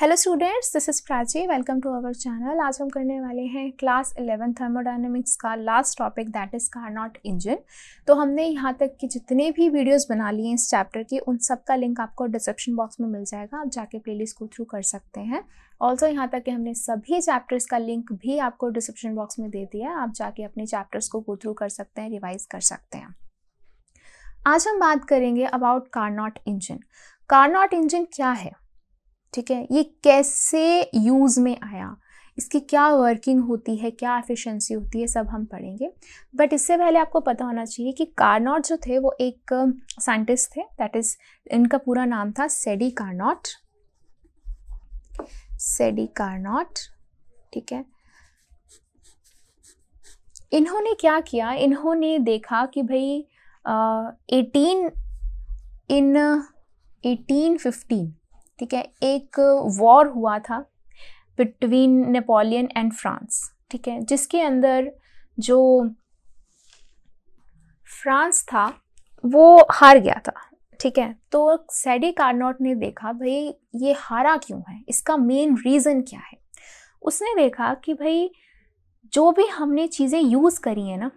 Hello students this is Prachi welcome to our channel आज हम करने वाले हैं क्लास इलेवन थर्मोडाइनमिक्स का last topic that is Carnot engine तो हमने यहाँ तक की जितने भी वीडियोस बना लिए हैं इस चैप्टर के उन सब का लिंक आपको डिस्क्रिप्शन बॉक्स में मिल जाएगा आप जाके प्लेलिस्ट को थ्रू कर सकते हैं ऑल्सो यहाँ तक कि हमने सभी चैप्टर्स का लिंक भी आपको डिस्क्रिप्शन बॉक्स में दे दिया है आप जाके अपने चैप्टर्स को गो थ्रू कर सकते हैं रिवाइज़ कर सकते हैं आज हम बात करेंगे about Carnot engine Carnot engine क्या है ठीक है ये कैसे यूज़ में आया इसकी क्या वर्किंग होती है क्या एफिशिएंसी होती है सब हम पढ़ेंगे बट इससे पहले आपको पता होना चाहिए कि कार्नॉट जो थे वो एक साइंटिस्ट um, थे दैट इज़ इनका पूरा नाम था सेडी कार्नॉट सेडी कार्नॉट ठीक है इन्होंने क्या किया इन्होंने देखा कि भाई एटीन इन एटीन फिफ्टीन ठीक है एक वॉर हुआ था बिटवीन नेपोलियन एंड फ्रांस ठीक है जिसके अंदर जो फ्रांस था वो हार गया था ठीक है तो सैडी कार्नोट ने देखा भाई ये हारा क्यों है इसका मेन रीज़न क्या है उसने देखा कि भाई जो भी हमने चीज़ें यूज़ करी है ना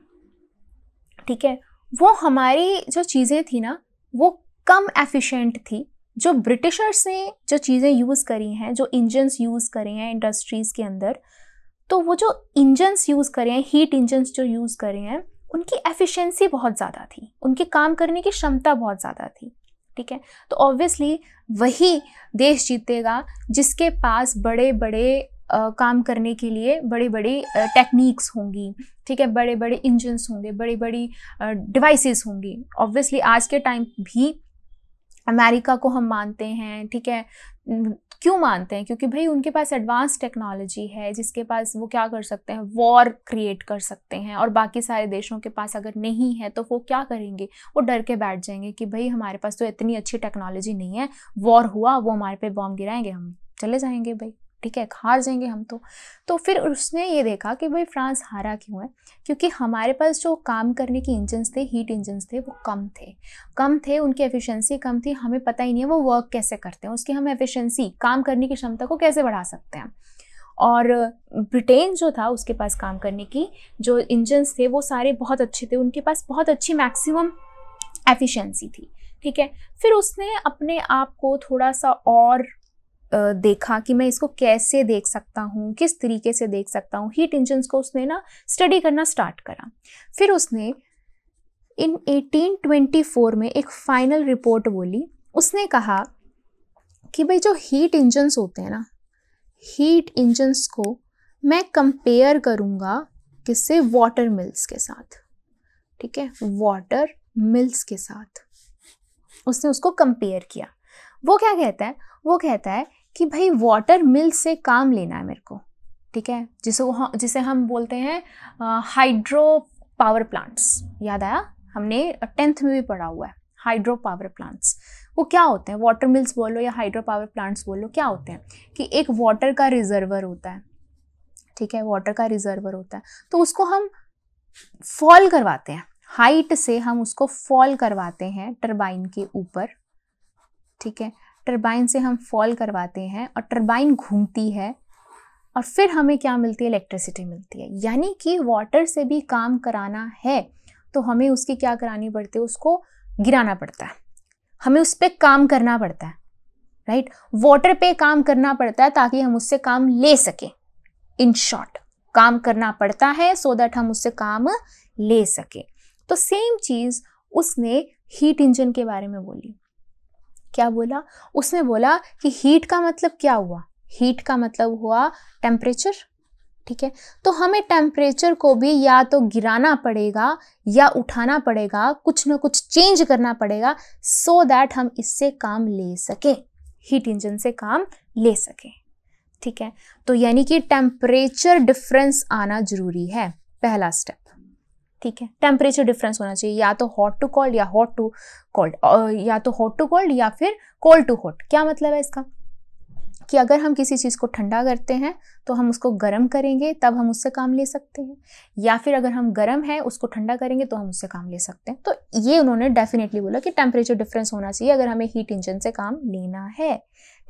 ठीक है वो हमारी जो चीज़ें थी ना वो कम एफिशिएंट थी जो ब्रिटिशर्स ने जो चीज़ें यूज़ करी हैं जो इंजन्स यूज़ करे हैं इंडस्ट्रीज़ के अंदर तो वो जो इंजन्स यूज़ करे हैं हीट इंजन्स जो यूज़ करे हैं उनकी एफिशिएंसी बहुत ज़्यादा थी उनके काम करने की क्षमता बहुत ज़्यादा थी ठीक है तो ऑब्वियसली वही देश जीतेगा जिसके पास बड़े बड़े आ, काम करने के लिए बड़ी बड़ी टेक्निक्स होंगी ठीक है बड़े बड़े इंजन्स होंगे बड़ी बड़ी डिवाइसेस होंगी ऑब्वियसली आज के टाइम भी अमेरिका को हम मानते हैं ठीक है क्यों मानते हैं क्योंकि भाई उनके पास एडवांस टेक्नोलॉजी है जिसके पास वो क्या कर सकते हैं वॉर क्रिएट कर सकते हैं और बाकी सारे देशों के पास अगर नहीं है तो वो क्या करेंगे वो डर के बैठ जाएंगे कि भाई हमारे पास तो इतनी अच्छी टेक्नोलॉजी नहीं है वॉर हुआ वो हमारे पे बॉम्ब गिराएंगे हम चले जाएंगे भाई ठीक है हार जाएंगे हम तो तो फिर उसने ये देखा कि भाई फ्रांस हारा क्यों है क्योंकि हमारे पास जो काम करने के इंजन्स थे हीट इंजन्स थे वो कम थे कम थे उनकी एफिशिएंसी कम थी हमें पता ही नहीं है वो वर्क कैसे करते हैं उसकी हम एफिशिएंसी काम करने की क्षमता को कैसे बढ़ा सकते हैं और ब्रिटेन जो था उसके पास काम करने की जो इंजन्स थे वो सारे बहुत अच्छे थे उनके पास बहुत अच्छी मैक्सिमम एफिशिएंसी थी ठीक है फिर उसने अपने आप को थोड़ा सा और देखा कि मैं इसको कैसे देख सकता हूँ किस तरीके से देख सकता हूँ हीट इंजन को उसने ना स्टडी करना स्टार्ट करा फिर उसने इन 1824 में एक फाइनल रिपोर्ट बोली उसने कहा कि भाई जो हीट इंजन्स होते हैं ना हीट इंजन्स को मैं कंपेयर करूँगा किससे वाटर मिल्स के साथ ठीक है वाटर मिल्स के साथ उसने उसको कंपेयर किया वो क्या कहता है वो कहता है कि भाई वाटर मिल से काम लेना है मेरे को ठीक है जिसे जिसे हम बोलते हैं हाइड्रो पावर प्लांट्स याद आया हमने टेंथ में भी पढ़ा हुआ है हाइड्रो पावर प्लांट्स वो क्या होते हैं वाटर मिल्स बोलो या हाइड्रो पावर प्लांट्स बोलो क्या होते हैं कि एक वाटर का रिजर्वर होता है ठीक है वाटर का रिजर्वर होता है तो उसको हम फॉल करवाते हैं हाइट से हम उसको फॉल करवाते हैं टरबाइन के ऊपर ठीक है टरबाइन से हम फॉल करवाते हैं और टरबाइन घूमती है और फिर हमें क्या मिलती है इलेक्ट्रिसिटी मिलती है यानी कि वाटर से भी काम कराना है तो हमें उसकी क्या करानी पड़ती है उसको गिराना पड़ता है हमें उस पर काम करना पड़ता है राइट वाटर पे काम करना पड़ता है ताकि हम उससे काम ले सकें इन शॉर्ट काम करना पड़ता है सो so दैट हम उससे काम ले सकें तो सेम चीज़ उसने हीट इंजन के बारे में बोली क्या बोला उसने बोला कि हीट का मतलब क्या हुआ हीट का मतलब हुआ टेम्परेचर ठीक है तो हमें टेम्परेचर को भी या तो गिराना पड़ेगा या उठाना पड़ेगा कुछ ना कुछ चेंज करना पड़ेगा सो so दैट हम इससे काम ले सकें हीट इंजन से काम ले सकें ठीक है तो यानी कि टेम्परेचर डिफरेंस आना जरूरी है पहला स्टेप ठीक है टेम्परेचर डिफरेंस होना चाहिए या तो हॉट टू कोल्ड या हॉट टू कोल्ड या तो हॉट टू कोल्ड या फिर कोल्ड टू हॉट क्या मतलब है इसका कि अगर हम किसी चीज़ को ठंडा करते हैं तो हम उसको गर्म करेंगे तब हम उससे काम ले सकते हैं या फिर अगर हम गर्म हैं उसको ठंडा करेंगे तो हम उससे काम ले सकते हैं तो ये उन्होंने डेफिनेटली बोला कि टेम्परेचर डिफरेंस होना चाहिए अगर हमें हीट इंजन से काम लेना है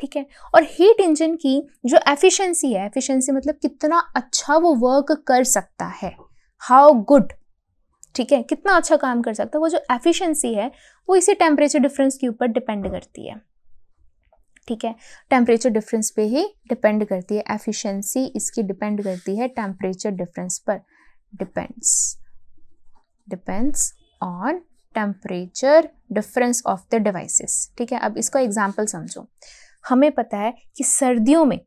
ठीक है और हीट इंजन की जो एफिशिएंसी है एफिशिएंसी मतलब कितना अच्छा वो वर्क कर सकता है हाउ गुड ठीक है कितना अच्छा काम कर सकता है वो जो एफिशिएंसी है वो इसी टेम्परेचर डिफरेंस के ऊपर डिपेंड करती है ठीक है टेम्परेचर डिफरेंस पे ही डिपेंड करती है एफिशिएंसी इसकी डिपेंड करती है टेम्परेचर डिफरेंस पर depends depends on temperature difference of the devices ठीक है अब इसको एग्जाम्पल समझो हमें पता है कि सर्दियों में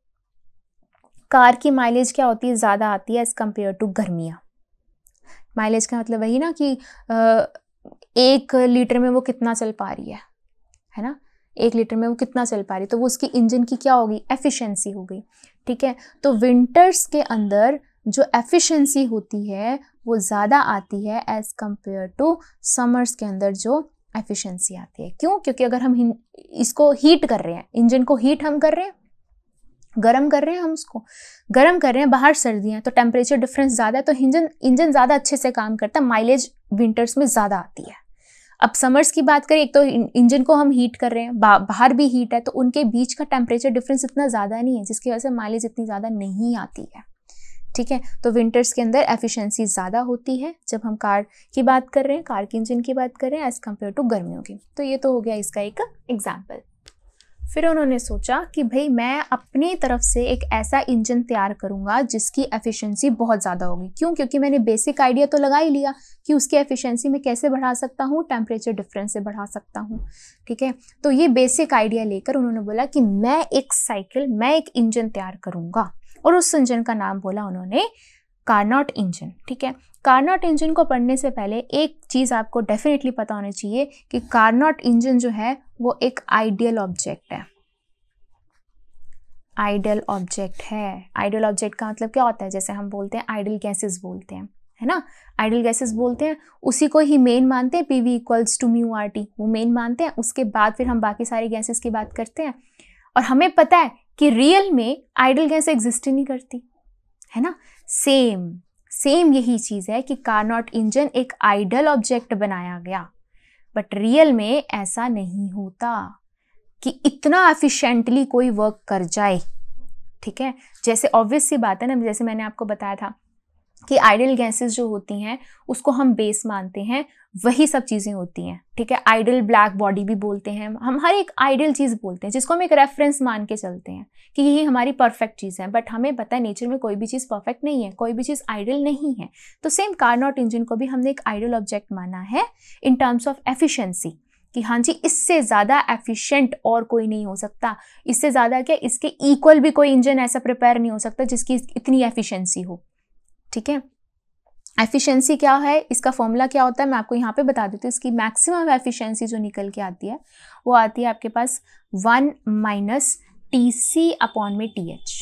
कार की माइलेज क्या होती है ज़्यादा आती है एज़ कम्पेयर टू गर्मियाँ माइलेज का मतलब वही ना कि एक लीटर में वो कितना चल पा रही है है ना एक लीटर में वो कितना चल पा रही है तो वो उसकी इंजन की क्या होगी एफिशिएंसी हो गई ठीक है तो विंटर्स के अंदर जो एफिशिएंसी होती है वो ज़्यादा आती है एज़ कम्पेयर टू समर्स के अंदर जो एफिशिएंसी आती है क्यों क्योंकि अगर हम इसको हीट कर रहे हैं इंजन को हीट हम कर रहे हैं गर्म कर रहे हैं हम उसको गर्म कर रहे हैं बाहर सर्दी तो है तो टेम्परेचर डिफरेंस ज़्यादा है तो इंजन इंजन ज़्यादा अच्छे से काम करता है माइलेज विंटर्स में ज़्यादा आती है अब समर्स की बात करें एक तो इंजन को हम हीट कर रहे हैं बा, बाहर भी हीट है तो उनके बीच का टेम्परेचर डिफरेंस इतना ज़्यादा नहीं है जिसकी वजह से माइलेज इतनी ज़्यादा नहीं आती है ठीक है तो विंटर्स के अंदर एफिशिएंसी ज़्यादा होती है जब हम कार की बात कर रहे हैं कार के इंजन की बात कर रहे हैं एज़ कम्पेयर टू गर्मियों की तो ये तो हो गया इसका एक एग्जाम्पल फिर उन्होंने सोचा कि भाई मैं अपनी तरफ से एक ऐसा इंजन तैयार करूंगा जिसकी एफिशिएंसी बहुत ज़्यादा होगी क्यों क्योंकि मैंने बेसिक आइडिया तो लगा ही लिया कि उसकी एफिशिएंसी मैं कैसे बढ़ा सकता हूँ टेम्परेचर डिफरेंस से बढ़ा सकता हूँ ठीक है तो ये बेसिक आइडिया लेकर उन्होंने बोला कि मैं एक साइकिल मैं एक इंजन तैयार करूँगा और उस इंजन का नाम बोला उन्होंने कार्नॉट इंजन ठीक है कार्नॉट इंजन को पढ़ने से पहले एक चीज़ आपको डेफिनेटली पता होना चाहिए कि कार्नॉट इंजन जो है वो एक आइडियल ऑब्जेक्ट है आइडियल ऑब्जेक्ट है आइडियल ऑब्जेक्ट का मतलब क्या होता है जैसे हम बोलते हैं आइडल गैसेस बोलते हैं है ना आइडियल गैसेस बोलते हैं उसी को ही मेन मानते हैं P V equals to mu R T वो मेन मानते हैं उसके बाद फिर हम बाकी सारे गैसेस की बात करते हैं और हमें पता है कि रियल में आइडल गैस एग्जिस्ट ही नहीं करती है ना सेम सेम यही चीज़ है कि कारनॉट इंजन एक आइडल ऑब्जेक्ट बनाया गया बट रियल में ऐसा नहीं होता कि इतना एफिशिएंटली कोई वर्क कर जाए ठीक है जैसे ऑब्वियस सी बात है ना जैसे मैंने आपको बताया था कि आइडल गैसेस जो होती हैं उसको हम बेस मानते हैं वही सब चीज़ें होती हैं ठीक है आइडल ब्लैक बॉडी भी बोलते हैं हम हर एक आइडल चीज़ बोलते हैं जिसको हम एक रेफरेंस मान के चलते हैं कि यही हमारी परफेक्ट चीज़ है बट हमें पता है नेचर में कोई भी चीज़ परफेक्ट नहीं है कोई भी चीज़ आइडल नहीं है तो सेम कार नॉट इंजन को भी हमने एक आइडल ऑब्जेक्ट माना है इन टर्म्स ऑफ एफिशेंसी कि हाँ जी इससे ज़्यादा एफिशिएंट और कोई नहीं हो सकता इससे ज़्यादा क्या इसके इक्वल भी कोई इंजन ऐसा प्रिपेयर नहीं हो सकता जिसकी इतनी एफिशिएंसी हो ठीक है एफिशिएंसी क्या है इसका फॉर्मूला क्या होता है मैं आपको यहाँ पे बता देती हूँ इसकी मैक्सिमम एफिशिएंसी जो निकल के आती है वो आती है आपके पास one minus T C upon में टी एच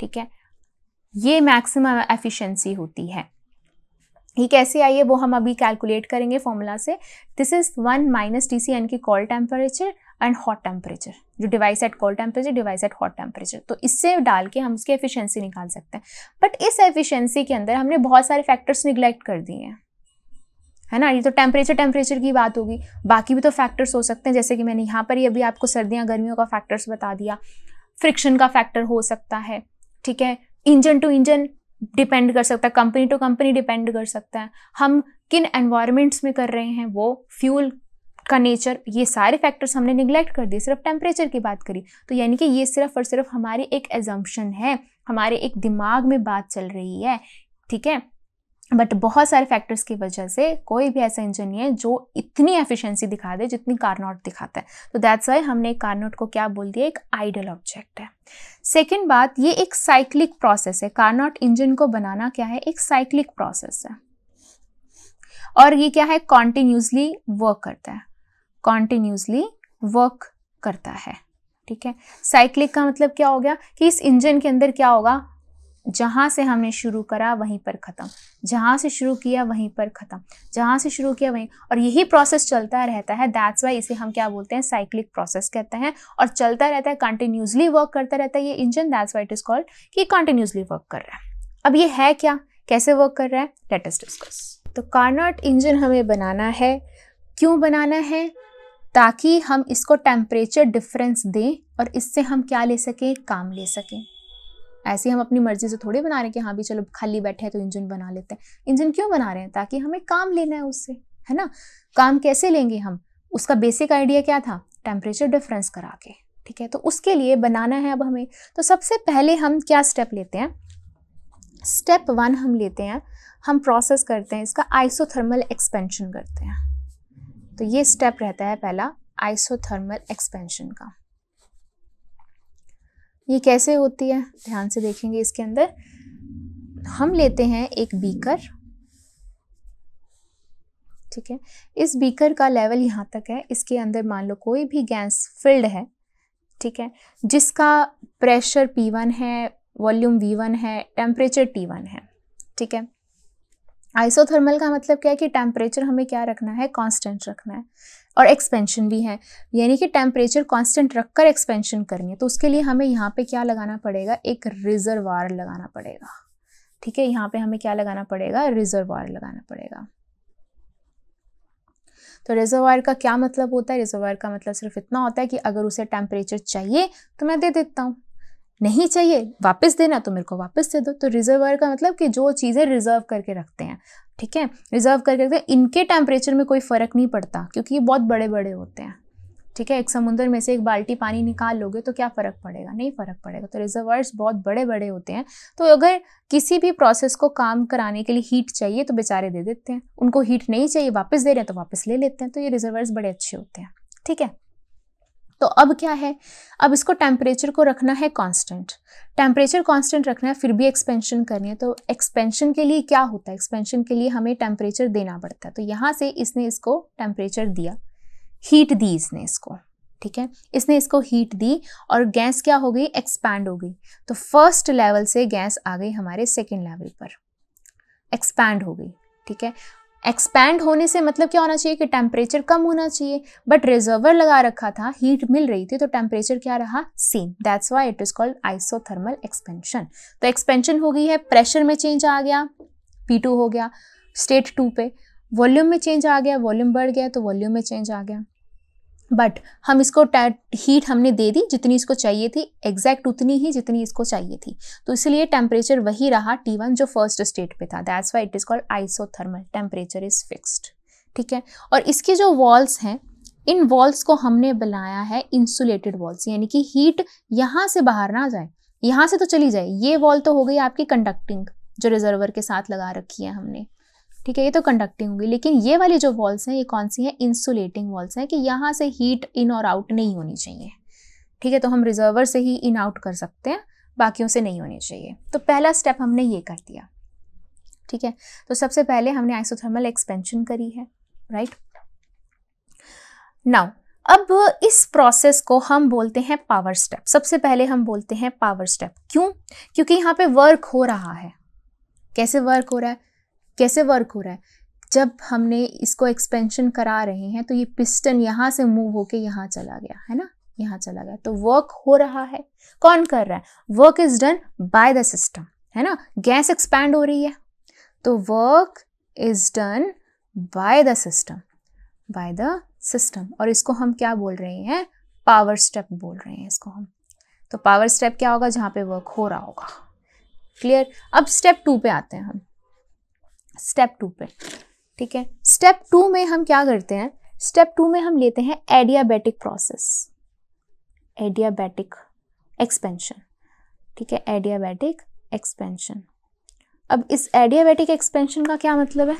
ठीक है ये मैक्सिमम एफिशिएंसी होती है ये कैसे आई है वो हम अभी कैलकुलेट करेंगे फॉर्मूला से this is one minus T C एन की cold temperature and hot temperature जो device at cold temperature device at hot temperature तो इससे डाल के हम उसकी एफिशिएंसी निकाल सकते हैं बट इस एफिशिएंसी के अंदर हमने बहुत सारे फैक्टर्स निगलेक्ट कर दिए हैं है ना ये तो टेम्परेचर टेम्परेचर की बात होगी बाकी भी तो फैक्टर्स हो सकते हैं जैसे कि मैंने यहाँ पर ही अभी आपको सर्दियाँ गर्मियों का फैक्टर्स बता दिया फ्रिक्शन का फैक्टर हो सकता है ठीक है इंजन टू इंजन डिपेंड कर सकता है कंपनी टू कंपनी डिपेंड कर सकता है हम किन एनवायरमेंट्स में कर रहे हैं वो फ्यूल का नेचर ये सारे फैक्टर्स हमने निगलेक्ट कर दिए सिर्फ टेम्परेचर की बात करी तो यानी कि ये सिर्फ और सिर्फ हमारी एक एजम्पन है हमारे एक दिमाग में बात चल रही है ठीक है बट बहुत सारे फैक्टर्स की वजह से कोई भी ऐसा इंजन नहीं है जो इतनी एफिशिएंसी दिखा दे जितनी कारनोट दिखाता है तो दैट्स वाई हमने कारनोट को क्या बोल दिया एक आइडल ऑब्जेक्ट है सेकेंड बात ये एक साइक्लिक प्रोसेस है कारनोट इंजन को बनाना क्या है एक साइक्लिक प्रोसेस है और ये क्या है कॉन्टिन्यूसली वर्क करता है कॉन्टिन्यूसली वर्क करता है ठीक है साइक्लिक का मतलब क्या हो गया कि इस इंजन के अंदर क्या होगा जहाँ से हमने शुरू करा वहीं पर ख़त्म जहाँ से शुरू किया वहीं पर ख़त्म जहाँ से शुरू किया वहीं और यही प्रोसेस चलता रहता है दैट्स वाई इसे हम क्या बोलते हैं साइक्लिक प्रोसेस कहते हैं और चलता रहता है कंटिन्यूसली वर्क करता रहता है ये engine that's why it is called कि कंटिन्यूसली वर्क कर रहा है अब ये है क्या कैसे वर्क कर रहा है लेटेस्ट डिस्कस तो कार्नॉट इंजन हमें बनाना है क्यों बनाना है ताकि हम इसको टेम्परेचर डिफरेंस दें और इससे हम क्या ले सकें काम ले सकें ऐसे हम अपनी मर्ज़ी से थोड़े बना रहे हैं कि हाँ भी चलो खाली बैठे हैं तो इंजन बना लेते हैं इंजन क्यों बना रहे हैं ताकि हमें काम लेना है उससे है ना काम कैसे लेंगे हम उसका बेसिक आइडिया क्या था टेम्परेचर डिफरेंस करा के ठीक है तो उसके लिए बनाना है अब हमें तो सबसे पहले हम क्या स्टेप लेते हैं स्टेप वन हम लेते हैं हम प्रोसेस करते हैं इसका आइसोथर्मल एक्सपेंशन करते हैं तो ये स्टेप रहता है पहला आइसोथर्मल एक्सपेंशन का ये कैसे होती है ध्यान से देखेंगे इसके अंदर हम लेते हैं एक बीकर ठीक है इस बीकर का लेवल यहाँ तक है इसके अंदर मान लो कोई भी गैस फिल्ड है ठीक है जिसका प्रेशर P1 है वॉल्यूम V1 है टेम्परेचर T1 है ठीक है आइसोथर्मल का मतलब क्या है कि टेम्परेचर हमें क्या रखना है कांस्टेंट रखना है और एक्सपेंशन भी है यानी कि टेम्परेचर कांस्टेंट रखकर एक्सपेंशन करनी है तो उसके लिए हमें यहाँ पे क्या लगाना पड़ेगा एक रिजर्वार लगाना पड़ेगा ठीक है यहाँ पे हमें क्या लगाना पड़ेगा रिजर्वार लगाना पड़ेगा तो रिजर्वायर का क्या मतलब होता है रिजर्वायर का मतलब सिर्फ इतना होता है कि अगर उसे टेम्परेचर चाहिए तो मैं दे देता हूँ नहीं चाहिए वापस देना तो मेरे को वापस दे दो तो रिजर्वर का मतलब कि जो चीज़ें रिजर्व करके रखते हैं ठीक है रिजर्व करके रखते हैं इनके टेम्परेचर में कोई फ़र्क नहीं पड़ता क्योंकि ये बहुत बड़े बड़े होते हैं ठीक है एक समुंदर में से एक बाल्टी पानी निकाल लोगे तो क्या फ़र्क पड़ेगा नहीं फ़र्क पड़ेगा तो रिजर्वर्स बहुत बड़े बड़े होते हैं तो अगर किसी भी प्रोसेस को काम कराने के लिए हीट चाहिए तो बेचारे दे देते हैं उनको हीट नहीं चाहिए वापस दे रहे हैं तो वापस ले लेते हैं तो ये रिजर्वर्स बड़े अच्छे होते हैं ठीक है तो अब क्या है अब इसको टेम्परेचर को रखना है कांस्टेंट टेम्परेचर कांस्टेंट रखना है फिर भी एक्सपेंशन करनी है तो एक्सपेंशन के लिए क्या होता है एक्सपेंशन के लिए हमें टेम्परेचर देना पड़ता है तो यहाँ से इसने इसको टेम्परेचर दिया हीट दी इसने इसको ठीक है इसने इसको हीट दी और गैस क्या हो गई एक्सपैंड हो गई तो फर्स्ट लेवल से गैस आ गई हमारे सेकेंड लेवल पर एक्सपैंड हो गई ठीक है एक्सपैंड होने से मतलब क्या होना चाहिए कि टेम्परेचर कम होना चाहिए बट रिजर्वर लगा रखा था हीट मिल रही थी तो टेम्परेचर क्या रहा same that's why it is called isothermal expansion तो एक्सपेंशन हो गई है प्रेशर में चेंज आ गया पी हो गया स्टेट टू पे वॉल्यूम में चेंज आ गया वॉल्यूम बढ़ गया तो वॉल्यूम में चेंज आ गया बट हम इसको हीट हमने दे दी जितनी इसको चाहिए थी एग्जैक्ट उतनी ही जितनी इसको चाहिए थी तो इसलिए टेम्परेचर वही रहा T1 जो फर्स्ट स्टेट पे था that's why it is called isothermal temperature is fixed ठीक है और इसके जो वॉल्स हैं इन वॉल्स को हमने बनाया है इंसुलेटेड वॉल्स यानी कि हीट यहाँ से बाहर ना जाए यहाँ से तो चली जाए ये वॉल तो हो गई आपकी कंडक्टिंग जो रिजर्वर के साथ लगा रखी है हमने ठीक है ये तो कंडक्टिंग होगी लेकिन ये वाली जो वॉल्स हैं ये कौन सी हैं इंसुलेटिंग वॉल्स हैं कि यहाँ से हीट इन और आउट नहीं होनी चाहिए ठीक है तो हम रिजर्वर से ही इन आउट कर सकते हैं बाकियों से नहीं होनी चाहिए तो पहला स्टेप हमने ये कर दिया ठीक है तो सबसे पहले हमने आइसोथर्मल एक्सपेंशन करी है राइट नाउ अब इस प्रोसेस को हम बोलते हैं पावर स्टेप सबसे पहले हम बोलते हैं पावर स्टेप क्यों क्योंकि यहाँ पे वर्क हो रहा है कैसे वर्क हो रहा है कैसे वर्क हो रहा है जब हमने इसको एक्सपेंशन करा रहे हैं तो ये पिस्टन यहाँ से मूव होके यहाँ चला गया है ना यहाँ चला गया तो वर्क हो रहा है कौन कर रहा है work is done by the system है ना गैस एक्सपैंड हो रही है तो work is done by the system by the system और इसको हम क्या बोल रहे हैं पावर स्टेप बोल रहे हैं इसको हम तो पावर स्टेप क्या होगा जहाँ पे वर्क हो रहा होगा क्लियर अब स्टेप टू पे आते हैं हम स्टेप टू पे ठीक है स्टेप टू में हम क्या करते हैं स्टेप टू में हम लेते हैं एडियाबैटिक प्रोसेस एडियाबैटिक एक्सपेंशन ठीक है एडियाबैटिक एक्सपेंशन अब इस एडियाबैटिक एक्सपेंशन का क्या मतलब है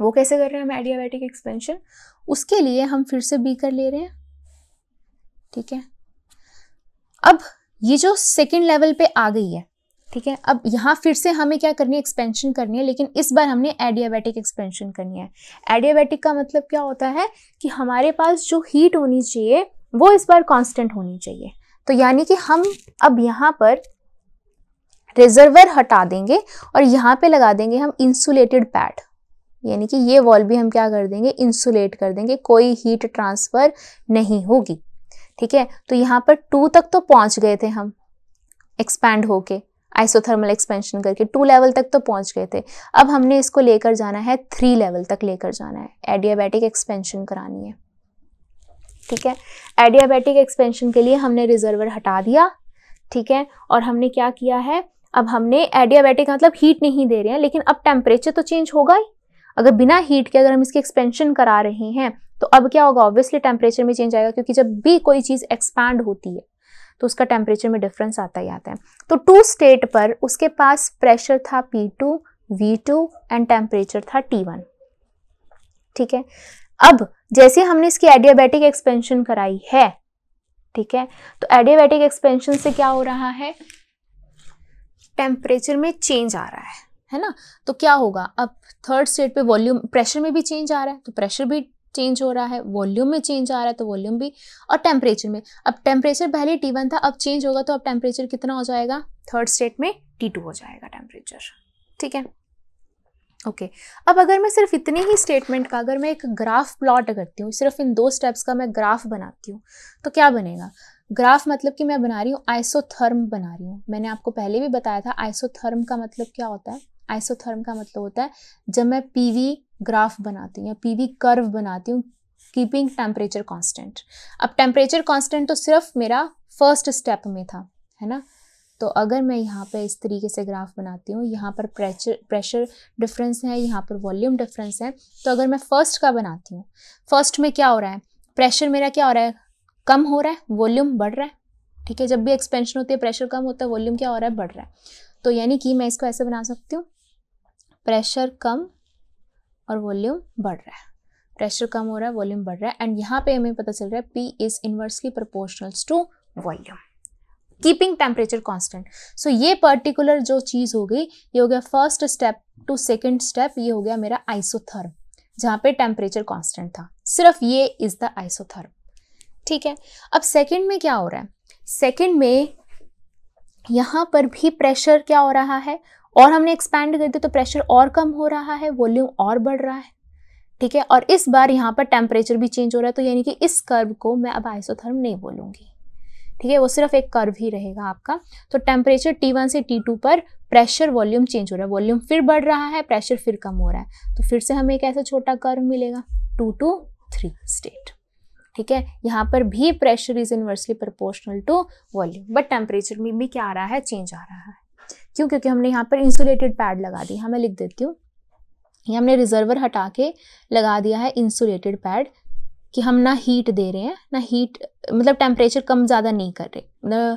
वो कैसे कर रहे हैं हम एडियाबैटिक एक्सपेंशन उसके लिए हम फिर से बीकर ले रहे हैं ठीक है अब ये जो सेकेंड लेवल पे आ गई है ठीक है अब यहाँ फिर से हमें क्या करनी है एक्सपेंशन करनी है लेकिन इस बार हमने एडियाबैटिक एक्सपेंशन करनी है एडियाबैटिक का मतलब क्या होता है कि हमारे पास जो हीट होनी चाहिए वो इस बार कांस्टेंट होनी चाहिए तो यानी कि हम अब यहाँ पर रिजर्वर हटा देंगे और यहाँ पे लगा देंगे हम इंसुलेटेड पैड यानी कि ये वॉल भी हम क्या कर देंगे इंसुलेट कर देंगे कोई हीट ट्रांसफ़र नहीं होगी ठीक है तो यहाँ पर टू तक तो पहुँच गए थे हम एक्सपैंड होके आइसोथर्मल एक्सपेंशन करके टू लेवल तक तो पहुंच गए थे अब हमने इसको लेकर जाना है थ्री लेवल तक लेकर जाना है एडियाबैटिक एक्सपेंशन करानी है ठीक है एडियाबैटिक एक्सपेंशन के लिए हमने रिजर्वर हटा दिया ठीक है और हमने क्या किया है अब हमने एडियाबैटिक मतलब हीट नहीं दे रहे हैं लेकिन अब टेम्परेचर तो चेंज होगा ही अगर बिना हीट के अगर हम इसकी एक्सपेंशन करा रहे हैं तो अब क्या होगा ऑब्वियसली टेम्परेचर में चेंज आएगा क्योंकि जब भी कोई चीज़ एक्सपैंड होती है तो उसका टेम्परेचर में डिफरेंस आता ही आता है तो टू स्टेट पर उसके पास प्रेशर था P two V two and temperature था टी वन ठीक है अब जैसे हमने इसकी एडियाबैटिक एक्सपेंशन कराई है ठीक है तो एडियाबैटिक एक्सपेंशन से क्या हो रहा है टेम्परेचर में चेंज आ रहा है है ना तो क्या होगा अब थर्ड स्टेट पे वॉल्यूम प्रेशर में भी चेंज आ रहा है तो प्रेशर भी चेंज हो रहा है वॉल्यूम में चेंज आ रहा है तो वॉल्यूम भी और टेम्परेचर में अब टेम्परेचर पहले टी वन था अब चेंज होगा तो अब टेम्परेचर कितना हो जाएगा थर्ड स्टेट में टी टू हो जाएगा टेम्परेचर ठीक है ओके okay. अब अगर मैं सिर्फ इतने ही स्टेटमेंट का अगर मैं एक ग्राफ प्लॉट करती हूँ सिर्फ इन दो स्टेप्स का मैं ग्राफ बनाती हूँ तो क्या बनेगा ग्राफ मतलब कि मैं बना रही हूँ आइसोथर्म बना रही हूँ मैंने आपको पहले भी बताया था आइसोथर्म का मतलब क्या होता है आइसोथर्म का मतलब होता है जब मैं पीवी ग्राफ बनाती हूँ या पीवी कर्व बनाती हूँ कीपिंग टेम्परेचर कांस्टेंट अब टेम्परेचर कांस्टेंट तो सिर्फ मेरा फर्स्ट स्टेप में था है ना तो अगर मैं यहाँ पे इस तरीके से ग्राफ बनाती हूँ यहाँ पर प्रेशर प्रेशर डिफरेंस है यहाँ पर वॉल्यूम डिफरेंस है तो अगर मैं फर्स्ट का बनाती हूँ फर्स्ट में क्या हो रहा है प्रेशर मेरा क्या हो रहा है कम हो रहा है वॉल्यूम बढ़ रहा है ठीक है जब भी एक्सपेंशन होती है प्रेशर कम होता है वॉल्यूम क्या हो रहा है बढ़ रहा है तो यानी कि मैं इसको ऐसे बना सकती हूँ प्रेशर कम और वॉल्यूम बढ़ रहा है प्रेशर कम हो रहा है वॉल्यूम बढ़ रहा है एंड यहाँ पे हमें पता चल रहा है P is inversely proportional to volume keeping temperature constant so ये पर्टिकुलर जो चीज़ हो गई ये हो गया first step to second step ये हो गया मेरा आइसोथर्म जहाँ पे टेम्परेचर कॉन्स्टेंट था सिर्फ ये इज़ द आइसोथर्म ठीक है अब सेकेंड में क्या हो रहा है सेकेंड में यहाँ पर भी प्रेशर क्या हो रहा है और हमने एक्सपैंड कर दिया तो प्रेशर और कम हो रहा है वॉल्यूम और बढ़ रहा है ठीक है और इस बार यहाँ पर टेम्परेचर भी चेंज हो रहा है तो यानी कि इस कर्व को मैं अब आइसोथर्म नहीं बोलूँगी ठीक है वो सिर्फ एक कर्व ही रहेगा आपका तो टेम्परेचर T1 से T2 पर प्रेशर वॉल्यूम चेंज हो रहा है वॉल्यूम फिर बढ़ रहा है प्रेशर फिर कम हो रहा है तो फिर से हमें एक ऐसा छोटा कर्व मिलेगा टू टू थ्री स्टेट ठीक है यहाँ पर भी pressure is inversely proportional to volume but temperature में भी क्या आ रहा है चेंज आ रहा है क्यों क्योंकि हमने यहाँ पर इंसुलेटेड पैड लगा दी हाँ, मैं लिख देती हूँ ये हमने रिजर्वर हटा के लगा दिया है इंसुलेटेड पैड कि हम ना हीट दे रहे हैं ना हीट मतलब टेम्परेचर कम ज़्यादा नहीं कर रहे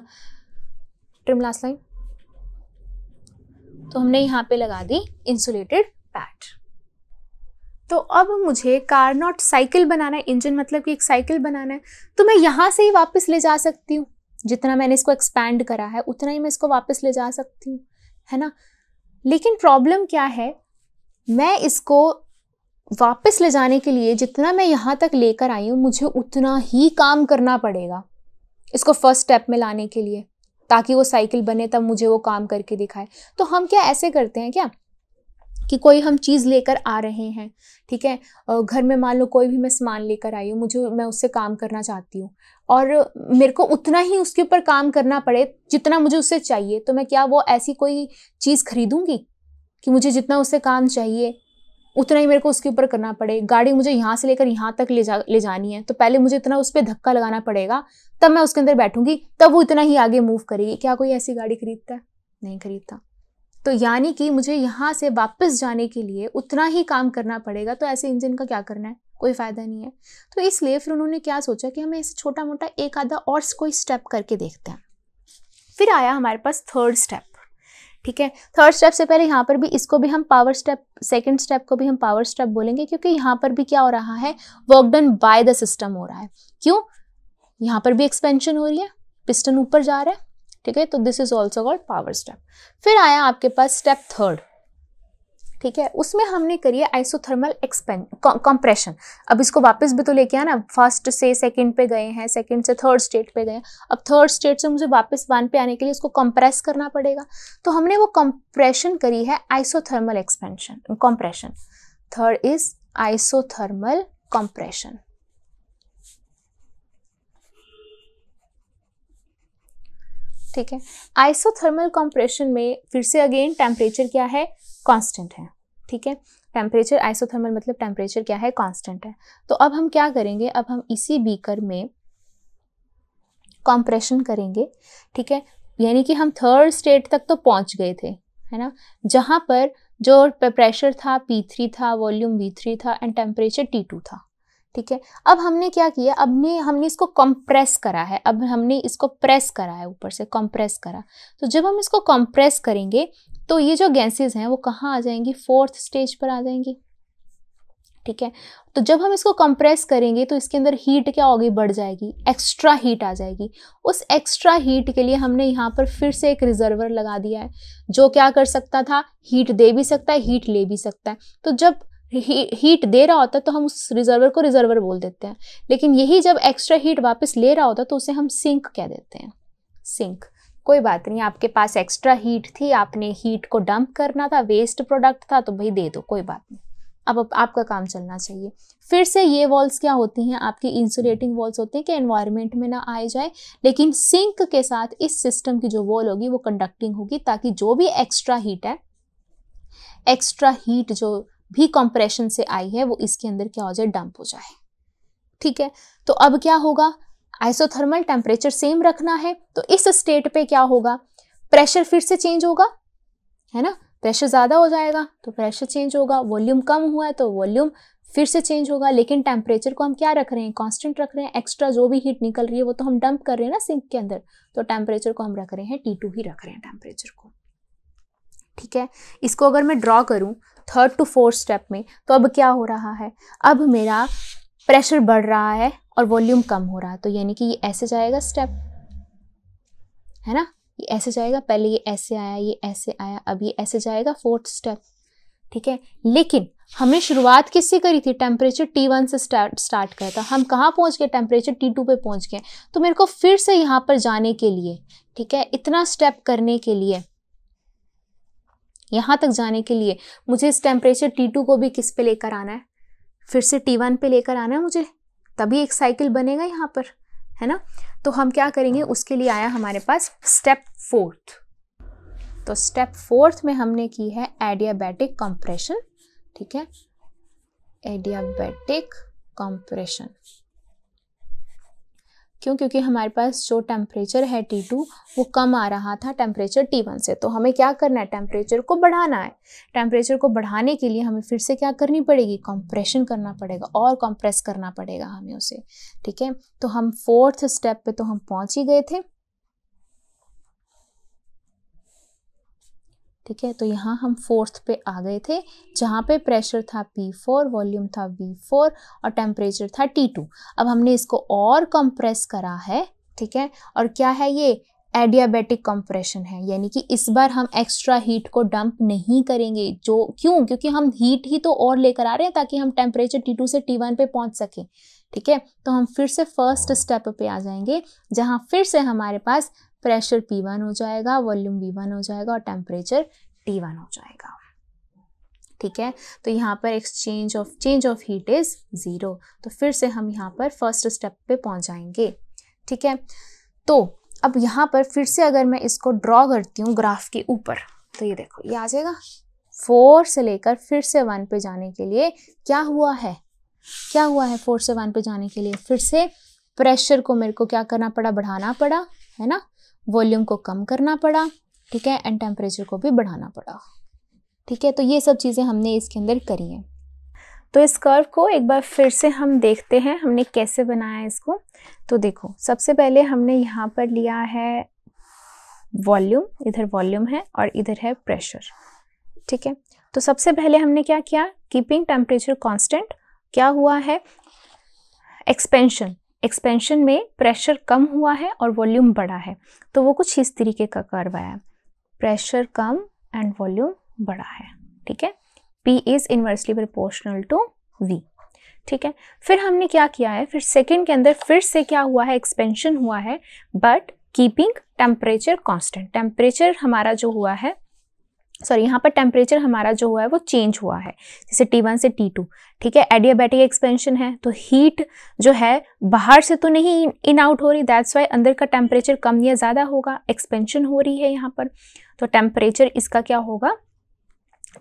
ट्रिम लास्ट लाइन तो हमने यहाँ पे लगा दी इंसुलेटेड पैड तो अब मुझे कार नॉट साइकिल बनाना है इंजन मतलब कि एक साइकिल बनाना है तो मैं यहाँ से ही वापस ले जा सकती हूँ जितना मैंने इसको एक्सपैंड करा है उतना ही मैं इसको वापस ले जा सकती हूँ है ना लेकिन प्रॉब्लम क्या है मैं इसको वापस ले जाने के लिए जितना मैं यहाँ तक लेकर आई हूँ मुझे उतना ही काम करना पड़ेगा इसको फर्स्ट स्टेप में लाने के लिए ताकि वो साइकिल बने तब मुझे वो काम करके दिखाए तो हम क्या ऐसे करते हैं क्या कि कोई हम चीज़ लेकर आ रहे हैं ठीक है घर में मान लो कोई भी मैं सामान लेकर आई हूँ मुझे मैं उससे काम करना चाहती हूँ और मेरे को उतना ही उसके ऊपर काम करना पड़े जितना मुझे उससे चाहिए तो मैं क्या वो ऐसी कोई चीज़ खरीदूंगी कि मुझे जितना उससे काम चाहिए उतना ही मेरे को उसके ऊपर करना पड़े गाड़ी मुझे यहाँ से लेकर यहाँ तक ले जा ले जानी है तो पहले मुझे इतना उस पर धक्का लगाना पड़ेगा तब मैं उसके अंदर बैठूंगी तब वो इतना ही आगे मूव करेगी क्या कोई ऐसी गाड़ी खरीदता है नहीं खरीदता तो यानी कि मुझे यहाँ से वापस जाने के लिए उतना ही काम करना पड़ेगा तो ऐसे इंजन का क्या करना है कोई फ़ायदा नहीं है तो इसलिए फिर उन्होंने क्या सोचा कि हमें ऐसे छोटा मोटा एक आधा और कोई स्टेप करके देखते हैं फिर आया हमारे पास थर्ड स्टेप ठीक है थर्ड स्टेप से पहले यहाँ पर भी इसको भी हम पावर स्टेप सेकंड स्टेप को भी हम पावर स्टेप बोलेंगे क्योंकि यहाँ पर भी क्या हो रहा है work done by the system हो रहा है क्यों यहाँ पर भी एक्सपेंशन हो रही है पिस्टन ऊपर जा रहा है ठीक है तो this is also called power step फिर आया आपके पास स्टेप थर्ड ठीक है उसमें हमने करी है आइसोथर्मल एक्सपेंड कंप्रेशन अब इसको वापस भी तो लेके आना फर्स्ट से सेकंड पे गए हैं सेकंड से थर्ड स्टेट पे गए अब थर्ड स्टेट से मुझे वापस वन पे आने के लिए इसको कंप्रेस करना पड़ेगा तो हमने वो कंप्रेशन करी है isothermal expansion compression third is isothermal compression ठीक है आइसोथर्मल कंप्रेशन में फिर से अगेन टेम्परेचर क्या है कांस्टेंट है ठीक है टेम्परेचर आइसोथर्मल मतलब टेम्परेचर क्या है कांस्टेंट है तो अब हम क्या करेंगे अब हम इसी बीकर में कॉम्प्रेशन करेंगे ठीक है यानी कि हम थर्ड स्टेट तक तो पहुंच गए थे है ना जहाँ पर जो प्रेशर था पी थ्री था वॉल्यूम वी थ्री था एंड टेम्परेचर टी टू था ठीक है अब हमने क्या किया अब ने हमने इसको कंप्रेस करा है अब हमने इसको प्रेस करा है ऊपर से कंप्रेस करा तो जब हम इसको कंप्रेस करेंगे तो ये जो गैसेज हैं वो कहाँ आ जाएंगी फोर्थ स्टेज पर आ जाएंगी ठीक है तो जब हम इसको कंप्रेस करेंगे तो इसके अंदर हीट क्या होगी बढ़ जाएगी एक्स्ट्रा हीट आ जाएगी उस एक्स्ट्रा हीट के लिए हमने यहाँ पर फिर से एक रिजर्वर लगा दिया है जो क्या कर सकता था हीट दे भी सकता है हीट ले भी सकता है तो जब ही, हीट दे रहा होता है तो हम उस रिजर्वर को रिजर्वर बोल देते हैं लेकिन यही जब एक्स्ट्रा हीट वापस ले रहा होता तो उसे हम सिंक कह देते हैं सिंक कोई बात नहीं आपके पास एक्स्ट्रा हीट थी आपने हीट को डंप करना था वेस्ट प्रोडक्ट था तो भाई दे दो कोई बात नहीं अब, अब आपका काम चलना चाहिए फिर से ये वॉल्स क्या होती हैं आपकी इंसुलेटिंग वॉल्स होते हैं कि एनवायरनमेंट में ना आए जाए लेकिन सिंक के साथ इस सिस्टम की जो वॉल होगी वो कंडक्टिंग होगी ताकि जो भी एक्स्ट्रा हीट है एक्स्ट्रा हीट जो भी कंप्रेशन से आई है वो इसके अंदर क्या हो जाए डंप हो जाए ठीक है तो अब क्या होगा आइसोथर्मल टेम्परेचर सेम रखना है तो इस स्टेट पे क्या होगा प्रेशर फिर से चेंज होगा है ना प्रेशर ज़्यादा हो जाएगा तो प्रेशर चेंज होगा वॉल्यूम कम हुआ है तो वॉल्यूम फिर से चेंज होगा लेकिन टेम्परेचर को हम क्या रख रहे हैं कांस्टेंट रख रहे हैं एक्स्ट्रा जो भी हीट निकल रही है वो तो हम डंप कर रहे हैं ना सिंक के अंदर तो टेम्परेचर को हम रख रहे हैं टी टू ही रख रहे हैं टेम्परेचर को ठीक है इसको अगर मैं ड्रॉ करूँ थर्ड टू फोर्थ स्टेप में तो अब क्या हो रहा है अब मेरा प्रेशर बढ़ रहा है और वॉल्यूम कम हो रहा है तो यानी कि ये ऐसे जाएगा स्टेप है ना ये ऐसे जाएगा पहले ये ऐसे आया ये ऐसे आया अब ये ऐसे जाएगा फोर्थ स्टेप ठीक है लेकिन हमने शुरुआत किससे करी थी टेम्परेचर टी वन से स्टार्ट स्टार्ट करा था हम कहाँ पहुँच गए टेम्परेचर टी टू पर पहुँच गए तो मेरे को फिर से यहाँ पर जाने के लिए ठीक है इतना स्टेप करने के लिए यहाँ तक जाने के लिए मुझे इस टेम्परेचर टी टू को भी किस पे लेकर आना है फिर से टी वन पे लेकर आना है मुझे तभी एक साइकिल बनेगा यहाँ पर है ना तो हम क्या करेंगे उसके लिए आया हमारे पास स्टेप फोर्थ तो स्टेप फोर्थ में हमने की है एडियाबैटिक कंप्रेशन ठीक है एडियाबैटिक कंप्रेशन क्यों क्योंकि हमारे पास जो टेम्परेचर है टी टू वो कम आ रहा था टेम्परेचर टी वन से तो हमें क्या करना है टेम्परेचर को बढ़ाना है टेम्परेचर को बढ़ाने के लिए हमें फिर से क्या करनी पड़ेगी कंप्रेशन करना पड़ेगा और कंप्रेस करना पड़ेगा हमें उसे ठीक है तो हम फोर्थ स्टेप पे तो हम पहुँच ही गए थे ठीक है तो यहाँ हम फोर्थ पे आ गए थे जहाँ पे प्रेशर था P4 वॉल्यूम था V4 और टेम्परेचर था T2 अब हमने इसको और कंप्रेस करा है ठीक है और क्या है ये एडियाबेटिक कंप्रेशन है यानी कि इस बार हम एक्स्ट्रा हीट को डंप नहीं करेंगे जो क्यों क्योंकि हम हीट ही तो और लेकर आ रहे हैं ताकि हम टेम्परेचर T2 से T1 पे पहुंच सकें ठीक है तो हम फिर से फर्स्ट स्टेप पे आ जाएंगे जहाँ फिर से हमारे पास प्रेशर पी वन हो जाएगा वॉल्यूम वी वन हो जाएगा और टेम्परेचर टी वन हो जाएगा ठीक है तो यहाँ पर exchange of change of heat is zero तो फिर से हम यहाँ पर फर्स्ट स्टेप पे पहुंच जाएंगे ठीक है तो अब यहाँ पर फिर से अगर मैं इसको ड्रॉ करती हूँ ग्राफ के ऊपर तो ये देखो ये आ जाएगा फोर से लेकर फिर से वन पे जाने के लिए क्या हुआ है क्या हुआ है फोर से वन पे जाने के लिए फिर से प्रेशर को मेरे को क्या करना पड़ा बढ़ाना पड़ा है ना वॉल्यूम को कम करना पड़ा ठीक है एंड टेम्परेचर को भी बढ़ाना पड़ा ठीक है तो ये सब चीज़ें हमने इसके अंदर करी हैं तो इस कर्व को एक बार फिर से हम देखते हैं हमने कैसे बनाया इसको तो देखो सबसे पहले हमने यहाँ पर लिया है वॉल्यूम इधर वॉल्यूम है और इधर है प्रेशर ठीक है तो सबसे पहले हमने क्या किया कीपिंग टेम्परेचर कांस्टेंट क्या हुआ है एक्सपेंशन एक्सपेंशन में प्रेशर कम हुआ है और वॉल्यूम बढ़ा है तो वो कुछ इस तरीके का कर्व आया प्रेशर कम एंड वॉल्यूम बढ़ा है ठीक है P is inversely proportional to V ठीक है फिर हमने क्या किया है फिर सेकेंड के अंदर फिर से क्या हुआ है एक्सपेंशन हुआ है but keeping temperature constant temperature हमारा जो हुआ है सॉरी यहाँ पर टेम्परेचर हमारा जो हुआ है वो चेंज हुआ है जैसे T1 से T2 ठीक है एडियाबैटिक एक्सपेंशन है तो हीट जो है बाहर से तो नहीं इन आउट हो रही दैट्स वाई अंदर का टेम्परेचर कम या ज़्यादा होगा एक्सपेंशन हो रही है यहाँ पर तो टेम्परेचर इसका क्या होगा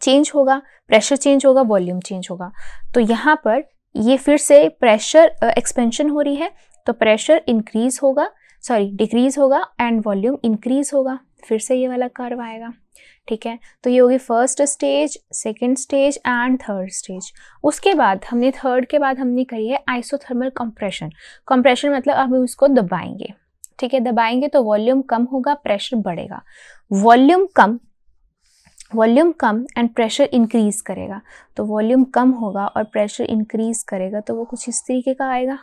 चेंज होगा प्रेशर चेंज होगा वॉल्यूम चेंज होगा तो यहाँ पर ये फिर से प्रेशर एक्सपेंशन हो रही है तो प्रेशर इंक्रीज होगा सॉरी डिक्रीज होगा एंड वॉल्यूम इंक्रीज होगा फिर से ये वाला कर्व आएगा ठीक है तो ये होगी first stage second stage and third stage उसके बाद हमने थर्ड के बाद हमने करी है आइसोथर्मल कंप्रेशन कंप्रेशन मतलब अब उसको दबाएंगे ठीक है दबाएंगे तो वॉल्यूम कम होगा प्रेशर बढ़ेगा वॉल्यूम कम वॉल्यूम कम एंड प्रेशर इंक्रीज करेगा तो वॉल्यूम कम होगा और प्रेशर इंक्रीज करेगा तो वो कुछ इस तरीके का आएगा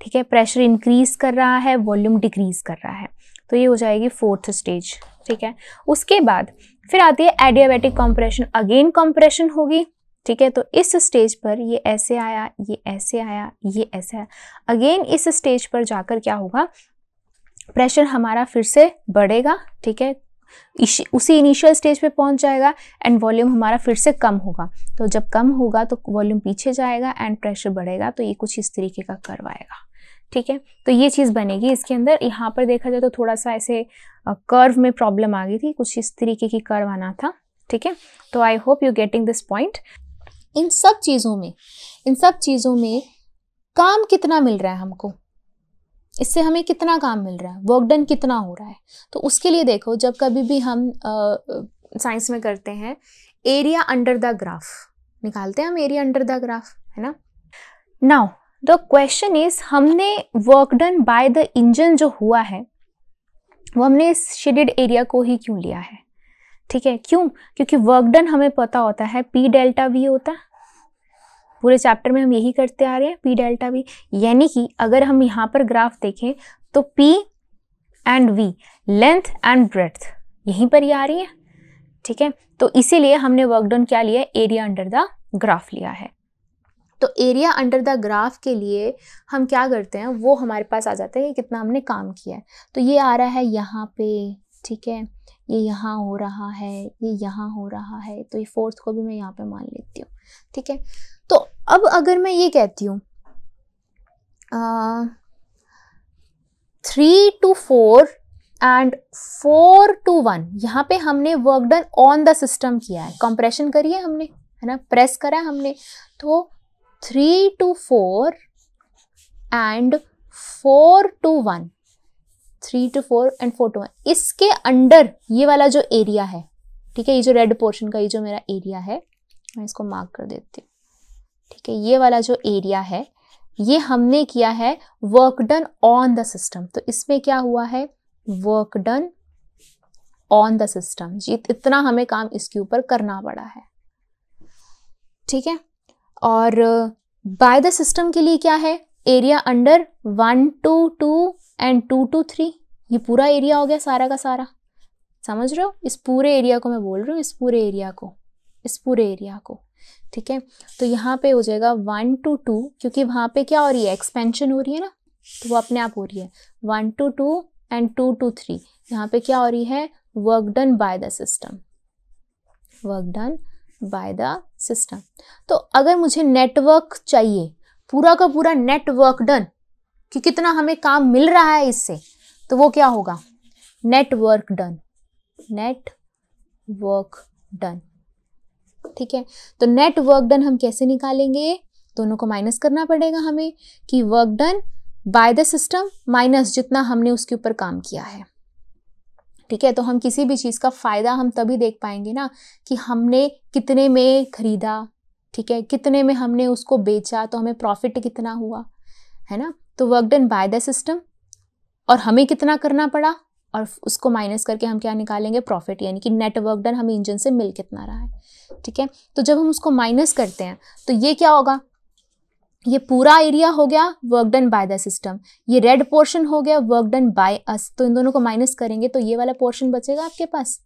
ठीक है प्रेशर इंक्रीज कर रहा है वॉल्यूम डिक्रीज कर रहा है तो ये हो जाएगी फोर्थ स्टेज ठीक है उसके बाद फिर आती है एडियाबेटिक कॉम्प्रेशन अगेन कॉम्प्रेशन होगी ठीक है तो इस स्टेज पर ये ऐसे आया ये ऐसे आया ये ऐसे आया अगेन इस स्टेज पर जाकर क्या होगा प्रेशर हमारा फिर से बढ़ेगा ठीक है उसी इनिशियल स्टेज पे पहुंच जाएगा एंड वॉल्यूम हमारा फिर से कम होगा तो जब कम होगा तो वॉल्यूम पीछे जाएगा एंड प्रेशर बढ़ेगा तो ये कुछ इस तरीके का करवाएगा ठीक है तो ये चीज़ बनेगी इसके अंदर यहाँ पर देखा जाए तो थोड़ा सा ऐसे कर्व में प्रॉब्लम आ गई थी कुछ इस तरीके की कर्व आना था ठीक है तो I hope you getting this point इन सब चीज़ों में इन सब चीज़ों में काम कितना मिल रहा है हमको इससे हमें कितना काम मिल रहा है वर्क डन कितना हो रहा है तो उसके लिए देखो जब कभी भी हम साइंस में करते हैं एरिया अंडर द ग्राफ निकालते हैं हम एरिया अंडर द ग्राफ है ना नाउ द क्वेश्चन इज हमने work done by the engine जो हुआ है वो हमने इस शेडेड एरिया को ही क्यों लिया है ठीक है क्यों क्योंकि वर्क डन हमें पता होता है पी डेल्टा वी होता है पूरे चैप्टर में हम यही करते आ रहे हैं पी डेल्टा वी यानी कि अगर हम यहाँ पर ग्राफ देखें तो P and V length and breadth यहीं पर ही आ रही है ठीक है तो इसीलिए हमने वर्क डन क्या लिया एरिया अंडर द ग्राफ लिया है तो एरिया अंडर द ग्राफ के लिए हम क्या करते हैं वो हमारे पास आ जाता है कि कितना हमने काम किया है तो ये आ रहा है यहाँ पे ठीक है ये यहाँ हो रहा है ये यहाँ हो रहा है तो ये फोर्थ को भी मैं यहाँ पे मान लेती हूँ ठीक है तो अब अगर मैं ये कहती हूँ three to four and four to one यहाँ पे हमने work done on the system किया है कंप्रेशन करी है हमने है ना प्रेस करा है हमने तो three to four and four to one three to four and four to one इसके अंडर ये वाला जो एरिया है ठीक है ये जो रेड पोर्शन का ये जो मेरा एरिया है मैं इसको मार्क कर देती हूँ ठीक है ये वाला जो एरिया है ये हमने किया है work done on the system तो इसमें क्या हुआ है work done on the system जी इतना हमें काम इसके ऊपर करना पड़ा है ठीक है और बाय द सिस्टम के लिए क्या है area under one to two and two to three ये पूरा एरिया हो गया सारा का सारा समझ रहे हो इस पूरे एरिया को मैं बोल रही हूँ इस पूरे एरिया को इस पूरे एरिया को ठीक है तो यहाँ पे हो जाएगा वन टू टू क्योंकि वहाँ पे क्या हो रही है एक्सपेंशन हो रही है ना तो वो अपने आप हो रही है one to two and two to three यहाँ पे क्या हो रही है work done by the system work done by the system तो अगर मुझे नेटवर्क चाहिए पूरा का पूरा नेटवर्क डन कि कितना हमें काम मिल रहा है इससे तो वो क्या होगा नेटवर्क डन नेटवर्क डन ठीक है तो नेटवर्क डन हम कैसे निकालेंगे दोनों को माइनस करना पड़ेगा हमें कि work done by the system minus जितना हमने उसके ऊपर काम किया है ठीक है तो हम किसी भी चीज़ का फ़ायदा हम तभी देख पाएंगे ना कि हमने कितने में ख़रीदा ठीक है कितने में हमने उसको बेचा तो हमें प्रॉफिट कितना हुआ है ना तो work done by the system और हमें कितना करना पड़ा और उसको माइनस करके हम क्या निकालेंगे प्रॉफिट यानी कि नेट वर्क डन हमें इंजन से मिल कितना रहा है ठीक है तो जब हम उसको माइनस करते हैं तो ये क्या होगा ये पूरा एरिया हो गया work done by the system ये रेड पोर्शन हो गया वर्क डन बाय अस तो इन दोनों को माइनस करेंगे तो ये वाला पोर्शन बचेगा आपके पास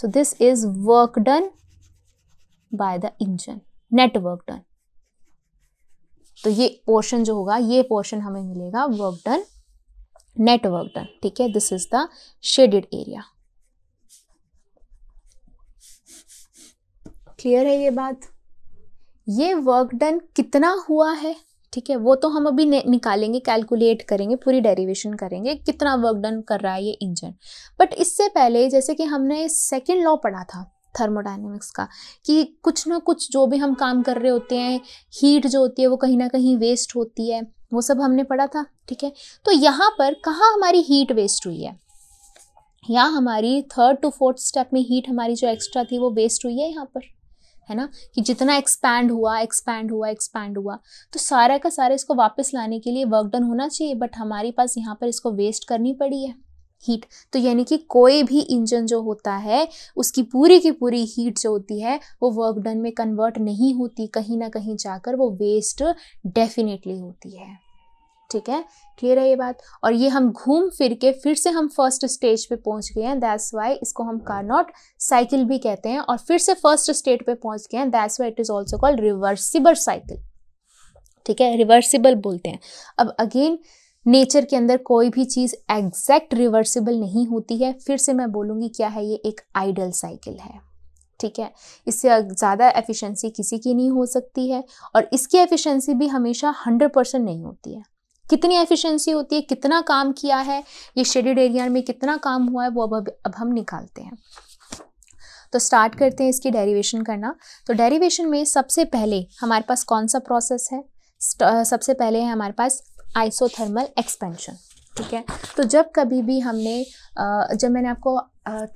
so this is work done by the engine net work done तो ये पोर्शन जो होगा ये पोर्शन हमें मिलेगा work done net work done ठीक है this is the shaded area clear है ये बात ये वर्क डन कितना हुआ है ठीक है वो तो हम अभी निकालेंगे कैलकुलेट करेंगे पूरी डेरिवेशन करेंगे कितना वर्क डन कर रहा है ये इंजन बट इससे पहले जैसे कि हमने सेकेंड लॉ पढ़ा था थर्मोडाइनमिक्स का कि कुछ ना कुछ जो भी हम काम कर रहे होते हैं हीट जो होती है वो कहीं ना कहीं वेस्ट होती है वो सब हमने पढ़ा था ठीक है तो यहाँ पर कहाँ हमारी हीट वेस्ट हुई है यहाँ हमारी थर्ड टू फोर्थ स्टेप में हीट हमारी जो एक्स्ट्रा थी वो वेस्ट हुई है यहाँ पर है ना कि जितना एक्सपैंड हुआ एक्सपैंड हुआ एक्सपैंड हुआ तो सारा का सारा इसको वापस लाने के लिए वर्क डन होना चाहिए बट हमारे पास यहाँ पर इसको वेस्ट करनी पड़ी है हीट तो यानी कि कोई भी इंजन जो होता है उसकी पूरी की पूरी हीट जो होती है वो वर्क डन में कन्वर्ट नहीं होती कहीं ना कहीं जाकर वो वेस्ट डेफिनेटली होती है ठीक है क्लियर है ये बात और ये हम घूम फिर के फिर से हम फर्स्ट स्टेज पे पहुंच गए हैं दैट्स वाई इसको हम कार्नॉट साइकिल भी कहते हैं और फिर से फर्स्ट स्टेट पे पहुंच गए हैं that's why it is also called reversible cycle ठीक है रिवर्सिबल बोलते हैं अब अगेन नेचर के अंदर कोई भी चीज़ एग्जैक्ट रिवर्सिबल नहीं होती है फिर से मैं बोलूँगी क्या है ये एक आइडल साइकिल है ठीक है इससे ज़्यादा एफिशिएंसी किसी की नहीं हो सकती है और इसकी एफिशिएंसी भी हमेशा 100 परसेंट नहीं होती है कितनी एफिशिएंसी होती है कितना काम किया है ये शेडेड एरिया में कितना काम हुआ है वो अब अब हम निकालते हैं तो स्टार्ट करते हैं इसकी डेरिवेशन करना तो डेरिवेशन में सबसे पहले हमारे पास कौन सा प्रोसेस है सबसे पहले है हमारे पास आइसोथर्मल एक्सपेंशन ठीक है तो जब कभी भी हमने जब मैंने आपको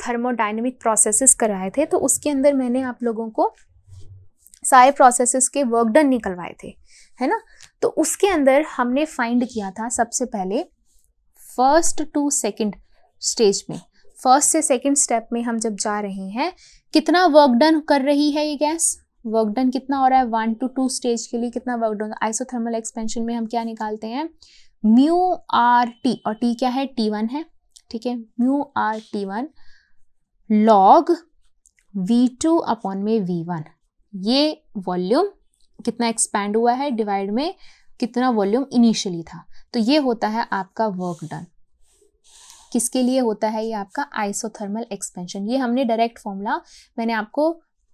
थर्मोडाइनमिक प्रोसेसेस कराए थे तो उसके अंदर मैंने आप लोगों को सारे प्रोसेसेस के वर्क डन निकलवाए थे है ना तो उसके अंदर हमने फाइंड किया था सबसे पहले फर्स्ट टू सेकंड स्टेज में फर्स्ट से सेकंड स्टेप में हम जब जा रहे हैं कितना वर्क डन कर रही है ये गैस वर्क डन कितना हो रहा है वन टू टू स्टेज के लिए कितना वर्क डन आइसोथर्मल एक्सपेंशन में हम क्या निकालते हैं म्यू आर टी और टी क्या है टी वन है ठीक है mu R T one log V two upon में वी वन ये वॉल्यूम कितना एक्सपैंड हुआ है डिवाइड में कितना वॉल्यूम इनिशियली था तो ये होता है आपका वर्क डन किसके लिए होता है ये आपका आइसोथर्मल एक्सपेंशन ये हमने डायरेक्ट फॉर्मूला मैंने आपको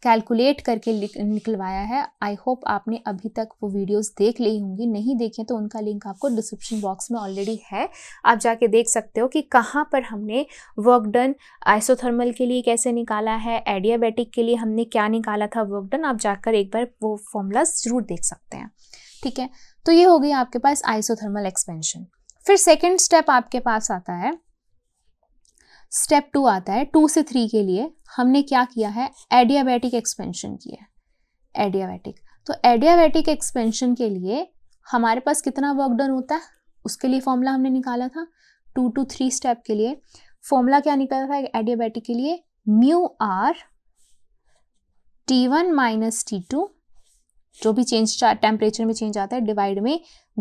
कैलकुलेट करके निकलवाया है आई होप आपने अभी तक वो वीडियोस देख ली होंगी नहीं देखें तो उनका लिंक आपको डिस्क्रिप्शन बॉक्स में ऑलरेडी है आप जाके देख सकते हो कि कहाँ पर हमने वर्क डन आइसोथर्मल के लिए कैसे निकाला है एडियाबेटिक के लिए हमने क्या निकाला था वर्क डन आप जाकर एक बार वो फॉर्मूला ज़रूर देख सकते हैं ठीक है तो ये हो गई आपके पास आइसोथर्मल एक्सपेंशन फिर सेकेंड स्टेप आपके पास आता है स्टेप टू आता है टू से थ्री के लिए हमने क्या किया है एडियाबैटिक एक्सपेंशन किया है एडियाबैटिक तो एडियाबैटिक एक्सपेंशन के लिए हमारे पास कितना वर्क डन होता है उसके लिए फॉर्मूला हमने निकाला था टू टू थ्री स्टेप के लिए फॉर्मूला क्या निकला था एडियाबैटिक के लिए mu R T one minus T two जो भी चेंज टेम्परेचर में चेंज आता है डिवाइड में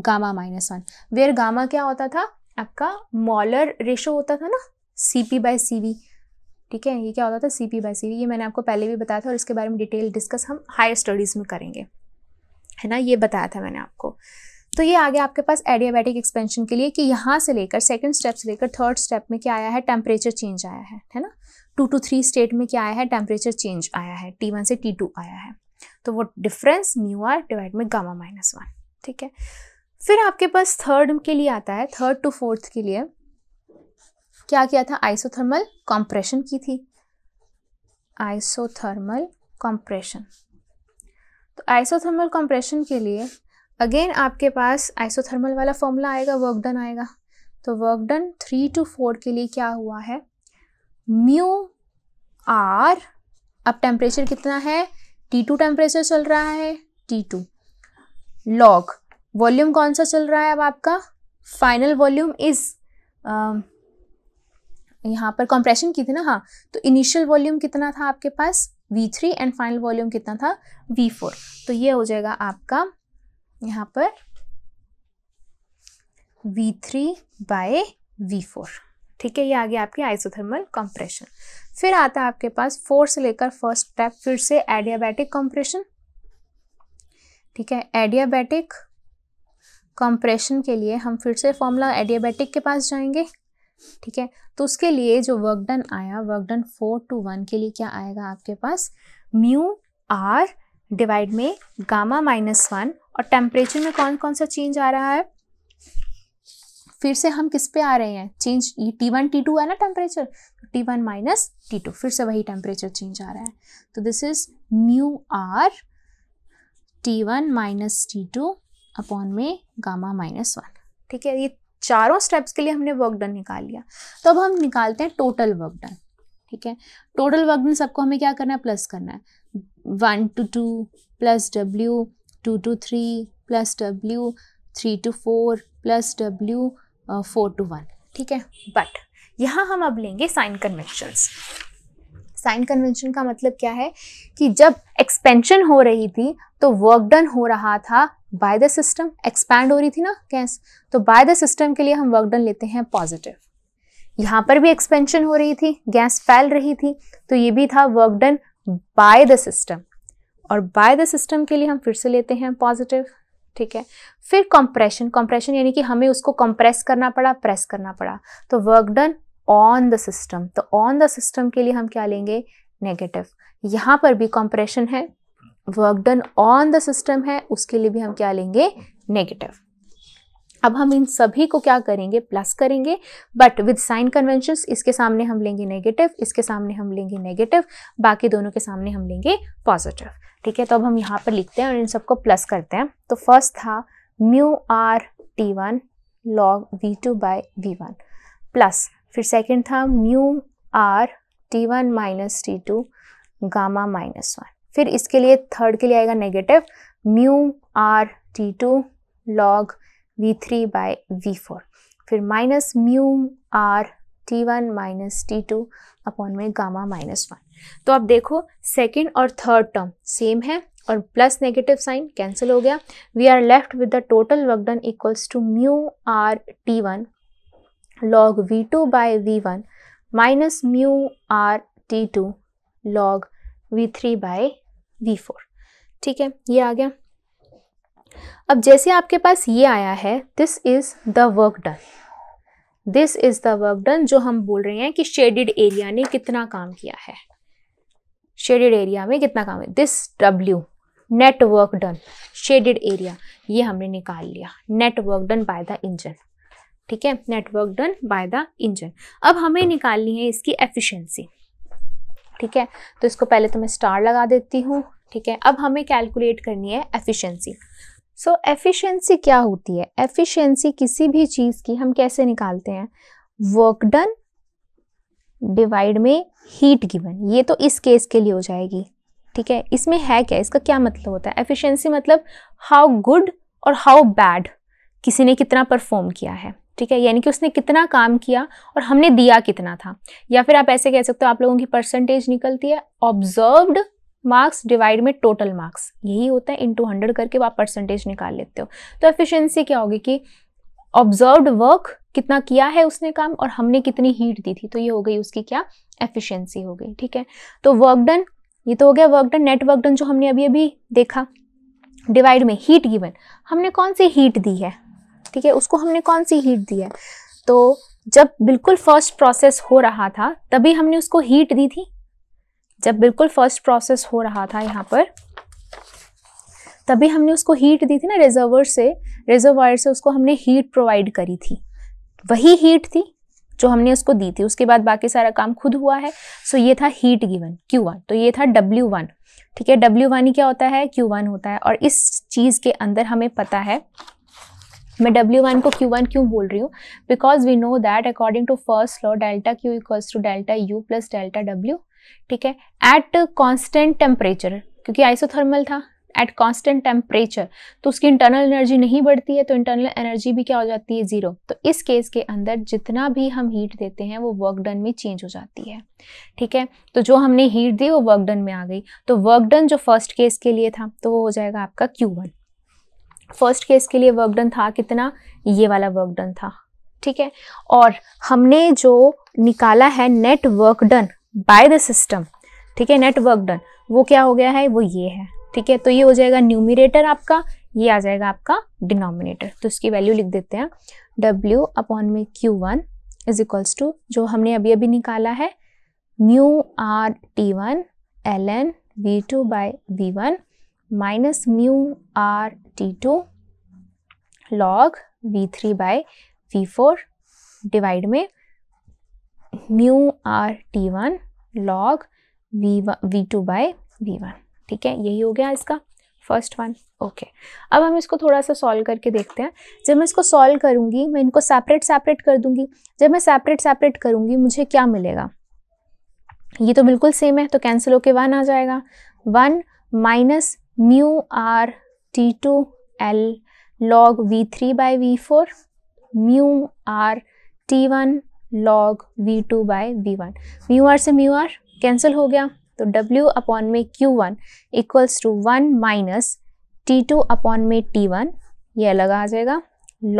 gamma minus one where gamma क्या होता था आपका मॉलर रेशो होता था ना C P by C V ठीक है ये क्या होता था C P by C V ये मैंने आपको पहले भी बताया था और इसके बारे में डिटेल डिस्कस हम हायर स्टडीज़ में करेंगे है ना ये बताया था मैंने आपको तो ये आ गया आपके पास एडियाबैटिक एक्सपेंशन के लिए कि यहाँ से लेकर सेकेंड स्टेप से लेकर थर्ड स्टेप में क्या आया है टेम्परेचर चेंज आया है है ना टू टू थ्री स्टेट में क्या आया है टेम्परेचर चेंज आया है टी वन से टी टू आया है तो वो डिफरेंस म्यू आर डिवाइड में गामा माइनस वन ठीक है फिर आपके पास थर्ड के लिए आता है थर्ड टू फोर्थ के लिए क्या किया था आइसोथर्मल कंप्रेशन की थी आइसोथर्मल कंप्रेशन तो आइसोथर्मल कंप्रेशन के लिए अगेन आपके पास आइसोथर्मल वाला फॉर्मूला आएगा वर्क डन आएगा तो work done three to four के लिए क्या हुआ है म्यू आर अब टेम्परेचर कितना है टी टू टेम्परेचर चल रहा है टी टू लॉग वॉल्यूम कौन सा चल रहा है अब आपका फाइनल वॉल्यूम इज यहाँ पर कंप्रेशन की थी ना हाँ तो इनिशियल वॉल्यूम कितना था आपके पास V three and final volume कितना था वी फोर तो ये हो जाएगा आपका यहाँ पर V three by V four ठीक है ये आ गया आपकी आइसोथर्मल कंप्रेशन फिर आता है आपके पास फोर से लेकर फर्स्ट स्टेप फिर से एडियाबैटिक कंप्रेशन ठीक है एडियाबैटिक कंप्रेशन के लिए हम फिर से फॉर्मूला एडियाबैटिक के पास जाएंगे ठीक है तो उसके लिए जो वर्क डन आया work done four to one के लिए क्या आएगा आपके पास म्यू आर डिवाइड में गामा माइनस वन और टेम्परेचर में कौन कौन सा चेंज आ रहा है फिर से हम किस पे आ रहे हैं change T one T two है ना temperature T one minus T two फिर से वही टेम्परेचर चेंज आ रहा है तो this is mu R T one minus T two upon में गामा माइनस वन ठीक है ये चारों स्टेप्स के लिए हमने वर्क डन निकाल लिया तो अब हम निकालते हैं टोटल वर्क डन ठीक है टोटल वर्क डन सबको हमें क्या करना है प्लस करना है one to two plus W two to three plus W three to four plus W four to one ठीक है बट यहाँ हम अब लेंगे साइन कन्वेंशंस साइन कन्वेंशन का मतलब क्या है कि जब एक्सपेंशन हो रही थी तो वर्क डन हो रहा था बाय द सिस्टम एक्सपैंड हो रही थी ना गैस तो बाय द सिस्टम के लिए हम वर्क डन लेते हैं पॉजिटिव यहाँ पर भी एक्सपेंशन हो रही थी गैस फैल रही थी तो ये भी था work done by the system और बाय द सिस्टम के लिए हम फिर से लेते हैं पॉजिटिव ठीक है फिर कंप्रेशन कंप्रेशन यानी कि हमें उसको कंप्रेस करना पड़ा प्रेस करना पड़ा तो work done on the system तो ऑन द सिस्टम के लिए हम क्या लेंगे नेगेटिव यहाँ पर भी कंप्रेशन है work done on the system है उसके लिए भी हम क्या लेंगे नेगेटिव अब हम इन सभी को क्या करेंगे प्लस करेंगे बट विद साइन कन्वेंशन इसके सामने हम लेंगे नेगेटिव इसके सामने हम लेंगे नेगेटिव बाकी दोनों के सामने हम लेंगे पॉजिटिव ठीक है तो अब हम यहाँ पर लिखते हैं और इन सबको प्लस करते हैं तो फर्स्ट था mu R T one log V two by V one plus फिर सेकेंड था mu R T one minus T two gamma minus one फिर इसके लिए थर्ड के लिए आएगा negative mu R T two log V three by V four फिर minus mu R T one minus T two upon में gamma minus one तो आप देखो सेकेंड और थर्ड टर्म सेम है और प्लस नेगेटिव साइन कैंसिल हो गया we are left with the total work done equals to mu R T one log V two by V one minus mu R T two log V three by V four ठीक है ये आ गया अब जैसे आपके पास ये आया है this is the work done this is the work done जो हम बोल रहे हैं कि शेडेड एरिया ने कितना काम किया है शेडेड एरिया में कितना काम है this W net work done shaded area ये हमने निकाल लिया net work done by the engine ठीक है net work done by the engine अब हमें निकालनी है इसकी एफिशिएंसी ठीक है तो इसको पहले तो मैं स्टार लगा देती हूँ ठीक है अब हमें कैलकुलेट करनी है एफिशिएंसी सो एफिशिएंसी क्या होती है एफिशिएंसी किसी भी चीज़ की हम कैसे निकालते हैं वर्क डन डिवाइड में हीट गिवन ये तो इस केस के लिए हो जाएगी ठीक है इसमें है क्या इसका क्या मतलब होता है एफिशिएंसी मतलब हाउ गुड और हाउ बैड किसी ने कितना परफॉर्म किया है ठीक है यानी कि उसने कितना काम किया और हमने दिया कितना था या फिर आप ऐसे कह सकते हो आप लोगों की परसेंटेज निकलती है ऑब्जर्व्ड मार्क्स डिवाइड में टोटल मार्क्स यही होता है टू हंड्रेड करके आप परसेंटेज निकाल लेते हो तो एफिशिएंसी क्या होगी कि ऑब्जर्व्ड वर्क कितना किया है उसने काम और हमने कितनी हीट दी थी तो ये हो गई उसकी क्या एफिशिएंसी हो गई ठीक है तो वर्क डन ये तो हो गया work done net work done जो हमने अभी अभी देखा डिवाइड में हीट गिवन हमने कौन सी हीट दी है ठीक है उसको हमने कौन सी हीट दी है तो जब बिल्कुल फर्स्ट प्रोसेस हो रहा था तभी हमने उसको हीट दी थी जब बिल्कुल फर्स्ट प्रोसेस हो रहा था यहाँ पर तभी हमने उसको हीट दी थी ना रिजर्वर से रिजर्वायर से उसको हमने हीट प्रोवाइड करी थी वही हीट थी जो हमने उसको दी थी उसके बाद बाकी सारा काम खुद हुआ है सो ये था हीट गिवन Q1 तो ये था W1 ठीक है W1 ही क्या होता है Q1 होता है और इस चीज़ के अंदर हमें पता है मैं डब्ल्यू वन को क्यू वन क्यों बोल रही हूँ because we know that according to first law delta Q equals to delta U plus delta W ठीक है एट कॉन्स्टेंट टेम्परेचर क्योंकि आइसोथर्मल था एट कॉन्स्टेंट टेम्परेचर तो उसकी इंटरनल एनर्जी नहीं बढ़ती है तो इंटरनल एनर्जी भी क्या हो जाती है ज़ीरो तो इस केस के अंदर जितना भी हम हीट देते हैं वो वर्क डन में चेंज हो जाती है ठीक है तो जो हमने हीट दी वो वर्क डन में आ गई तो वर्क डन जो फर्स्ट केस के लिए था तो वो हो जाएगा आपका क्यू वन फर्स्ट केस के लिए वर्क डन था कितना ये वाला वर्क डन था ठीक है और हमने जो निकाला है net work done by the system ठीक है नेट वर्क डन वो क्या हो गया है वो ये है ठीक है तो ये हो जाएगा न्यूमिरेटर आपका ये आ जाएगा आपका डिनोमिनेटर तो इसकी वैल्यू लिख देते हैं डब्ल्यू अपॉन में Q one is equals to जो हमने अभी अभी निकाला है mu R T one L N V two by V one minus mu R T two log V three by V four divide में mu R T one log V V two by V one ठीक है यही हो गया इसका first one okay अब हम इसको थोड़ा सा सॉल्व करके देखते हैं जब मैं इसको सॉल्व करूंगी मैं इनको सेपरेट सेपरेट कर दूंगी जब मैं सेपरेट सेपरेट करूंगी मुझे क्या मिलेगा ये तो बिल्कुल सेम है तो कैंसिल होके वन आ जाएगा one minus mu R T two L log v3 by v4 mu r t1 log v2 by v1 mu r से mu r कैंसिल हो गया तो w अपॉन में q1 equals to 1 minus t2 upon में t1 ये अलग आ जाएगा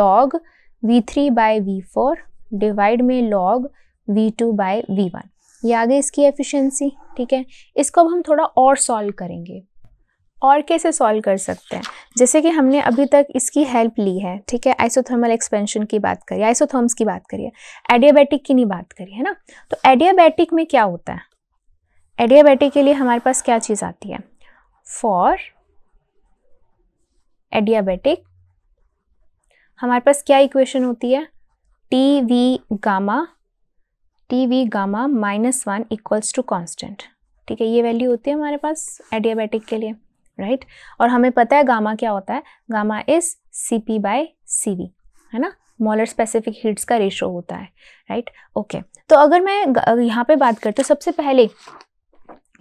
log v3 by v4 divide में log v2 by v1 ये आ गई इसकी एफिशिएंसी ठीक है इसको अब हम थोड़ा और सॉल्व करेंगे और कैसे सॉल्व कर सकते हैं जैसे कि हमने अभी तक इसकी हेल्प ली है ठीक है आइसोथर्मल एक्सपेंशन की बात करिए आइसोथर्म्स की बात करिए एडियाबैटिक की नहीं बात करिए है ना तो एडियाबैटिक में क्या होता है एडियाबैटिक के लिए हमारे पास क्या चीज़ आती है फॉर एडियाबैटिक हमारे पास क्या इक्वेशन होती है T V gamma T V gamma minus one equals to constant ठीक है ये वैल्यू होती है हमारे पास एडियाबैटिक के लिए राइट और हमें पता है गामा क्या होता है gamma is C P by C V है ना मॉलर स्पेसिफिक हीट्स का रेशो होता है राइट right? Okay okay. तो अगर मैं यहाँ पे बात करती हूँ सबसे पहले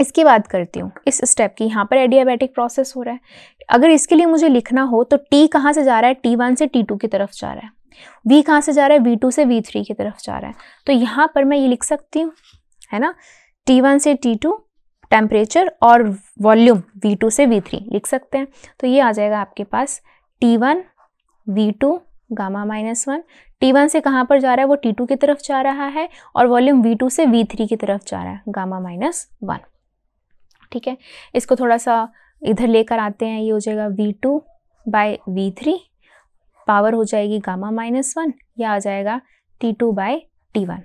इसकी बात करती हूँ इस स्टेप की यहाँ पर एडियाबैटिक प्रोसेस हो रहा है अगर इसके लिए मुझे लिखना हो तो टी कहाँ से जा रहा है टी वन से टी टू की तरफ जा रहा है वी कहाँ से जा रहा है वी टू से वी थ्री की तरफ जा रहा है तो यहाँ पर मैं ये लिख सकती हूँ है ना टी वन से टी टू टेम्परेचर और वॉल्यूम V2 से V3 लिख सकते हैं तो ये आ जाएगा आपके पास T1 V2 gamma minus one T one से कहाँ पर जा रहा है वो टी टू की तरफ जा रहा है और वॉल्यूम वी टू से वी थ्री की तरफ जा रहा है गामा माइनस वन ठीक है इसको थोड़ा सा इधर लेकर आते हैं ये हो जाएगा V two by V three power हो जाएगी गामा माइनस वन या आ जाएगा T two by T one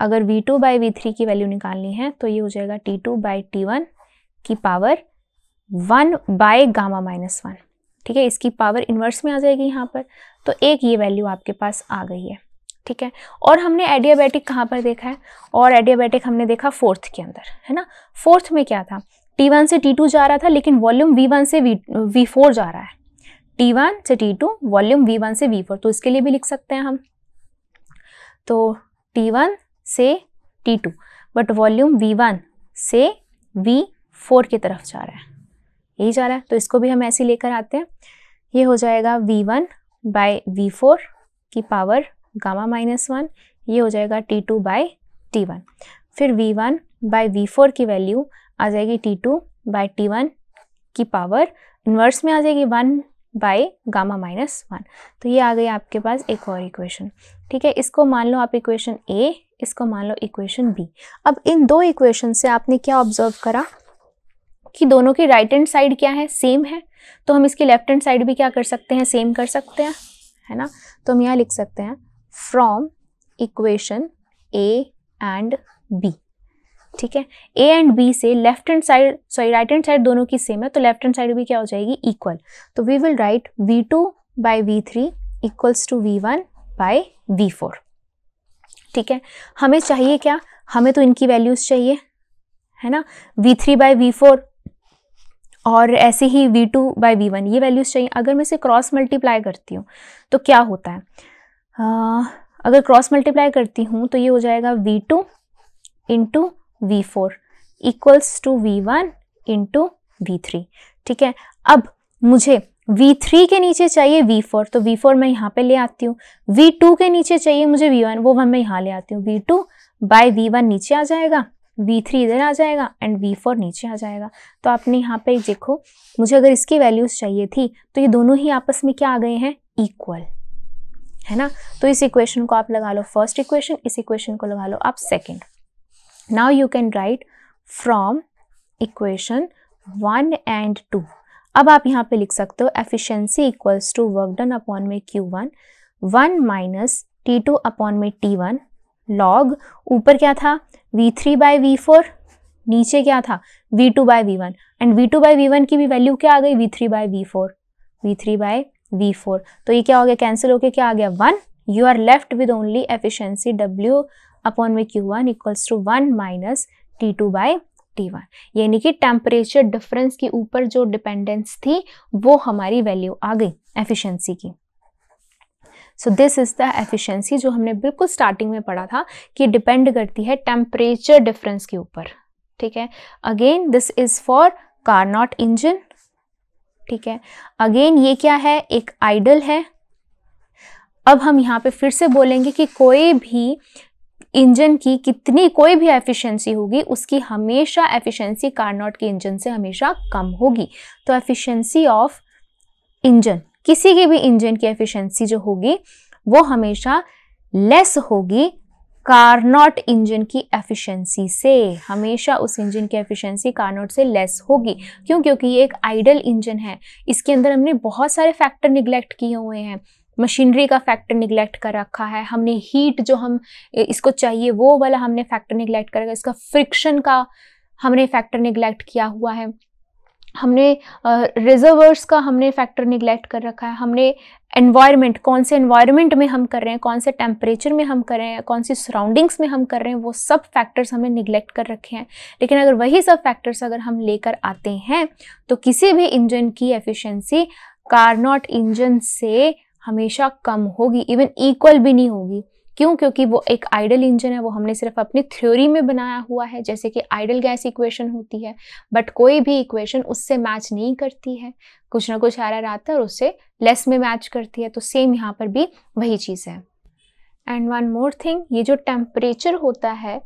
अगर V two by V three की वैल्यू निकालनी है तो ये हो जाएगा T two by T one की power one by gamma minus one ठीक है इसकी पावर इन्वर्स में आ जाएगी यहाँ पर तो एक ये वैल्यू आपके पास आ गई है ठीक है और हमने एडियाबैटिक कहाँ पर देखा है और एडियाबैटिक हमने देखा फोर्थ के अंदर है ना फोर्थ में क्या था टी वन से टी टू जा रहा था लेकिन वॉल्यूम वी वन से वी वी फोर जा रहा है टी वन से T two volume V one से वी फोर तो इसके लिए भी लिख सकते हैं हम तो टी वन से T two but volume V one से वी फोर की तरफ जा रहा है यही जा रहा है तो इसको भी हम ऐसे लेकर आते हैं ये हो जाएगा V one by V four की पावर गामा माइनस वन ये हो जाएगा T two by T one फिर V one by V four की वैल्यू आ जाएगी T two by T one की पावर इन्वर्स में आ जाएगी one by gamma minus one तो ये आ गई आपके पास एक और इक्वेशन ठीक है इसको मान लो आप इक्वेशन ए इसको मान लो इक्वेशन बी अब इन दो इक्वेशन से आपने क्या ऑब्जर्व करा कि दोनों की राइट हैंड साइड क्या है सेम है तो हम इसकी लेफ्ट हैंड साइड भी क्या कर सकते हैं सेम कर सकते हैं है ना तो हम यहाँ लिख सकते हैं from equation A and B ठीक है ए एंड बी से left hand side sorry right hand side दोनों की सेम है तो लेफ्ट हैंड साइड भी क्या हो जाएगी इक्वल तो V will write V two by V three equals to V one by V four ठीक है हमें चाहिए क्या हमें तो इनकी वैल्यूज़ चाहिए है ना V three by V four और ऐसे ही V two by V one ये वैल्यूज़ चाहिए अगर मैं इसे क्रॉस मल्टीप्लाई करती हूँ तो क्या होता है आ, अगर क्रॉस मल्टीप्लाई करती हूँ तो ये हो जाएगा V two into V four equals to V one into V three ठीक है अब मुझे V3 के नीचे चाहिए V4 तो V4 मैं यहाँ पे ले आती हूँ V2 के नीचे चाहिए मुझे V1 वो वन मैं यहाँ ले आती हूँ V2 टू बाई वी नीचे आ जाएगा V3 इधर आ जाएगा एंड V4 नीचे आ जाएगा तो आपने यहाँ पे देखो मुझे अगर इसकी वैल्यूज चाहिए थी तो ये दोनों ही आपस में क्या आ गए हैं इक्वल है ना तो इस इक्वेशन को आप लगा लो फर्स्ट इक्वेशन इस इक्वेशन को लगा लो आप second now you can write from equation one and two अब आप यहाँ पे लिख सकते हो efficiency equals to work done upon में Q one one minus T two upon में टी वन लॉग ऊपर क्या था V three by V four नीचे क्या था V two by V one and V two by V one की भी वैल्यू क्या आ गई V three by V four V three by V four तो ये क्या हो गया कैंसिल होके क्या आ गया one you are left with only efficiency W upon में Q one equals to one minus T two by one यानी कि टेम्परेचर डिफरेंस के ऊपर जो डिपेंडेंस थी वो हमारी वैल्यू आ गई एफिशिएंसी की so this is the efficiency जो हमने बिल्कुल स्टार्टिंग में पढ़ा था कि डिपेंड करती है टेम्परेचर डिफरेंस के ऊपर ठीक है again this is for Carnot engine ठीक है अगेन ये क्या है एक आइडल है अब हम यहाँ पे फिर से बोलेंगे कि कोई भी इंजन की कितनी कोई भी एफिशिएंसी होगी उसकी हमेशा एफिशिएंसी कारनॉट के इंजन से हमेशा कम होगी तो एफिशिएंसी ऑफ इंजन किसी के भी इंजन की एफिशिएंसी जो होगी वो हमेशा लेस होगी कारनॉट इंजन की एफिशिएंसी से हमेशा उस इंजन की एफिशिएंसी कारनॉट से लेस होगी क्यों क्योंकि ये एक आइडल इंजन है इसके अंदर हमने बहुत सारे फैक्टर निगलेक्ट किए हुए हैं मशीनरी का फैक्टर निगलेक्ट कर रखा है हमने हीट जो हम इसको चाहिए वो वाला हमने फैक्टर निगलेक्ट कर रखा है इसका फ्रिक्शन का हमने फैक्टर निगलेक्ट किया हुआ है हमने रिजर्वर्स uh, का हमने फैक्टर निगलेक्ट कर रखा है हमने एनवायरनमेंट कौन से एनवायरनमेंट में हम कर रहे हैं कौन से टेम्परेचर में हम कर रहे हैं कौन सी सराउंडिंग्स में हम कर रहे हैं वो सब फैक्टर्स हमने निगलेक्ट कर रखे हैं लेकिन अगर वही सब फैक्टर्स अगर हम लेकर आते हैं तो किसी भी इंजन की एफिशिएंसी कारनॉट इंजन से हमेशा कम होगी इवन इक्वल भी नहीं होगी क्यों क्योंकि वो एक आइडल इंजन है वो हमने सिर्फ अपनी थ्योरी में बनाया हुआ है जैसे कि आइडल गैस इक्वेशन होती है बट कोई भी इक्वेशन उससे मैच नहीं करती है कुछ ना कुछ एरर आता है और उससे लेस में मैच करती है तो सेम यहाँ पर भी वही चीज़ है एंड वन मोर थिंग ये जो टेम्परेचर होता है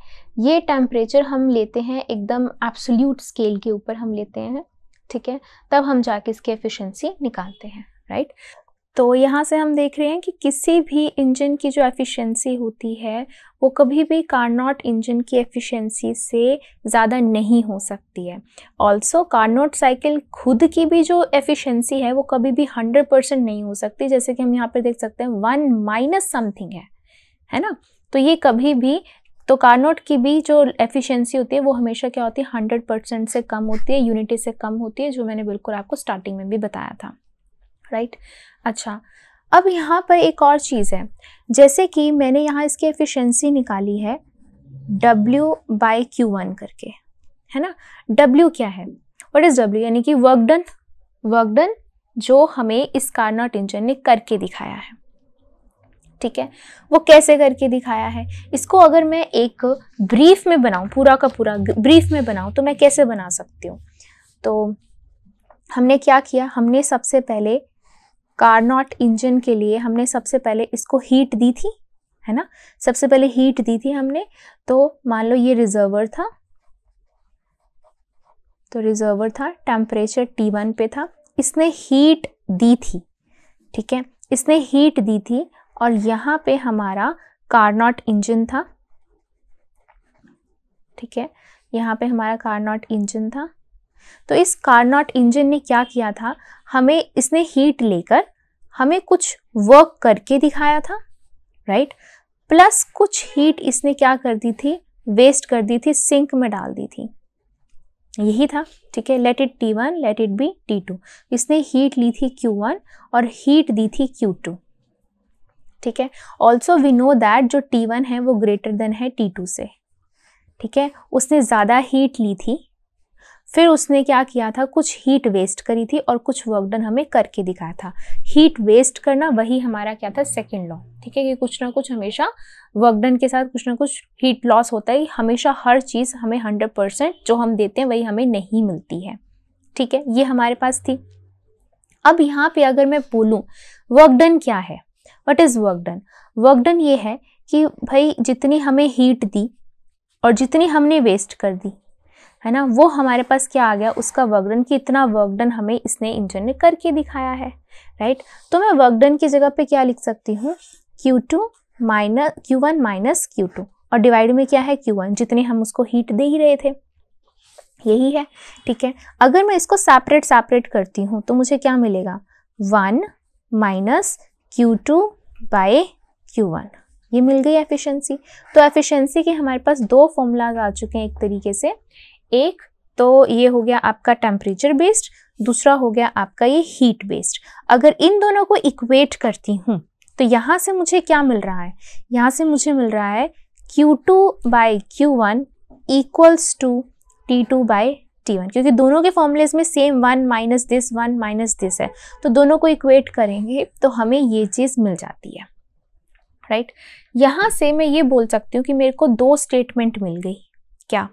ये टेम्परेचर हम लेते हैं एकदम एब्सोल्यूट स्केल के ऊपर हम लेते हैं ठीक है तब हम जाके इसकी एफिशिएंसी निकालते हैं राइट right? तो यहाँ से हम देख रहे हैं कि किसी भी इंजन की जो एफिशिएंसी होती है वो कभी भी कार्नोट इंजन की एफिशिएंसी से ज़्यादा नहीं हो सकती है ऑल्सो कार्नोट साइकिल खुद की भी जो एफिशिएंसी है वो कभी भी हंड्रेड परसेंट नहीं हो सकती जैसे कि हम यहाँ पर देख सकते हैं वन माइनस समथिंग है है ना तो ये कभी भी तो कार्नोट की भी जो एफिशिएंसी होती है वो हमेशा क्या होती है हंड्रेड परसेंट से कम होती है यूनिटी से कम होती है जो मैंने बिल्कुल आपको स्टार्टिंग में भी बताया था राइट अच्छा अब यहाँ पर एक और चीज़ है जैसे कि मैंने यहाँ इसकी एफिशिएंसी निकाली है W बाई क्यू वन करके है ना W क्या है वट इज़ W यानी कि वर्क डन वर्क डन जो हमें इस कारनॉट इंजन ने करके दिखाया है ठीक है वो कैसे करके दिखाया है इसको अगर मैं एक ब्रीफ में बनाऊँ पूरा का पूरा ब्रीफ में बनाऊँ तो मैं कैसे बना सकती हूँ तो हमने क्या किया हमने सबसे पहले कारनॉट इंजन के लिए हमने सबसे पहले इसको हीट दी थी है ना सबसे पहले हीट दी थी हमने तो मान लो ये रिजर्वर था तो रिजर्वर था टेम्परेचर टी वन पे था इसने हीट दी थी ठीक है इसने हीट दी थी और यहाँ पे हमारा कारनॉट इंजन था ठीक है यहाँ पे हमारा कारनॉट इंजन था तो इस कारनॉट इंजन ने क्या किया था हमें इसने हीट लेकर हमें कुछ वर्क करके दिखाया था राइट प्लस कुछ हीट इसने क्या कर दी थी वेस्ट कर दी थी सिंक में डाल दी थी यही था ठीक है let it T one let it be T two इसने हीट ली थी क्यू वन और हीट दी थी क्यू टू ठीक है ऑल्सो वी नो दैट जो टी वन है वो ग्रेटर देन है टी टू से ठीक है उसने ज़्यादा हीट ली थी फिर उसने क्या किया था कुछ हीट वेस्ट करी थी और कुछ वर्क डन हमें करके दिखाया था हीट वेस्ट करना वही हमारा क्या था सेकेंड लॉ ठीक है कि कुछ ना कुछ हमेशा वर्क डन के साथ कुछ ना कुछ हीट लॉस होता है हमेशा हर चीज़ हमें हंड्रेड परसेंट जो हम देते हैं वही हमें नहीं मिलती है ठीक है ये हमारे पास थी अब यहाँ पे अगर मैं बोलूँ वर्क डन क्या है what is work done work done ये है कि भाई जितनी हमें हीट दी और जितनी हमने वेस्ट कर दी है ना वो हमारे पास क्या आ गया उसका वर्कडन कि इतना वर्कडन हमें इसने इंजन ने करके दिखाया है राइट तो मैं वर्कडन की जगह पे क्या लिख सकती हूँ Q two minus Q one minus Q two और डिवाइड में क्या है क्यू वन जितने हम उसको हीट दे ही रहे थे यही है ठीक है अगर मैं इसको सेपरेट सेपरेट करती हूँ तो मुझे क्या मिलेगा one minus Q two by Q one ये मिल गई एफिशिएंसी तो एफिशिएंसी के हमारे पास दो फॉर्मूलाज आ चुके हैं एक तरीके से एक तो ये हो गया आपका टेम्परेचर बेस्ड दूसरा हो गया आपका ये हीट बेस्ड अगर इन दोनों को इक्वेट करती हूँ तो यहाँ से मुझे क्या मिल रहा है यहाँ से मुझे मिल रहा है Q2 two by Q one equals to T two by T one क्योंकि दोनों के फॉर्मूलेज में same one minus this one minus this है तो दोनों को इक्वेट करेंगे तो हमें ये चीज़ मिल जाती है राइट right? यहाँ से मैं ये बोल सकती हूँ कि मेरे को दो स्टेटमेंट मिल गई क्या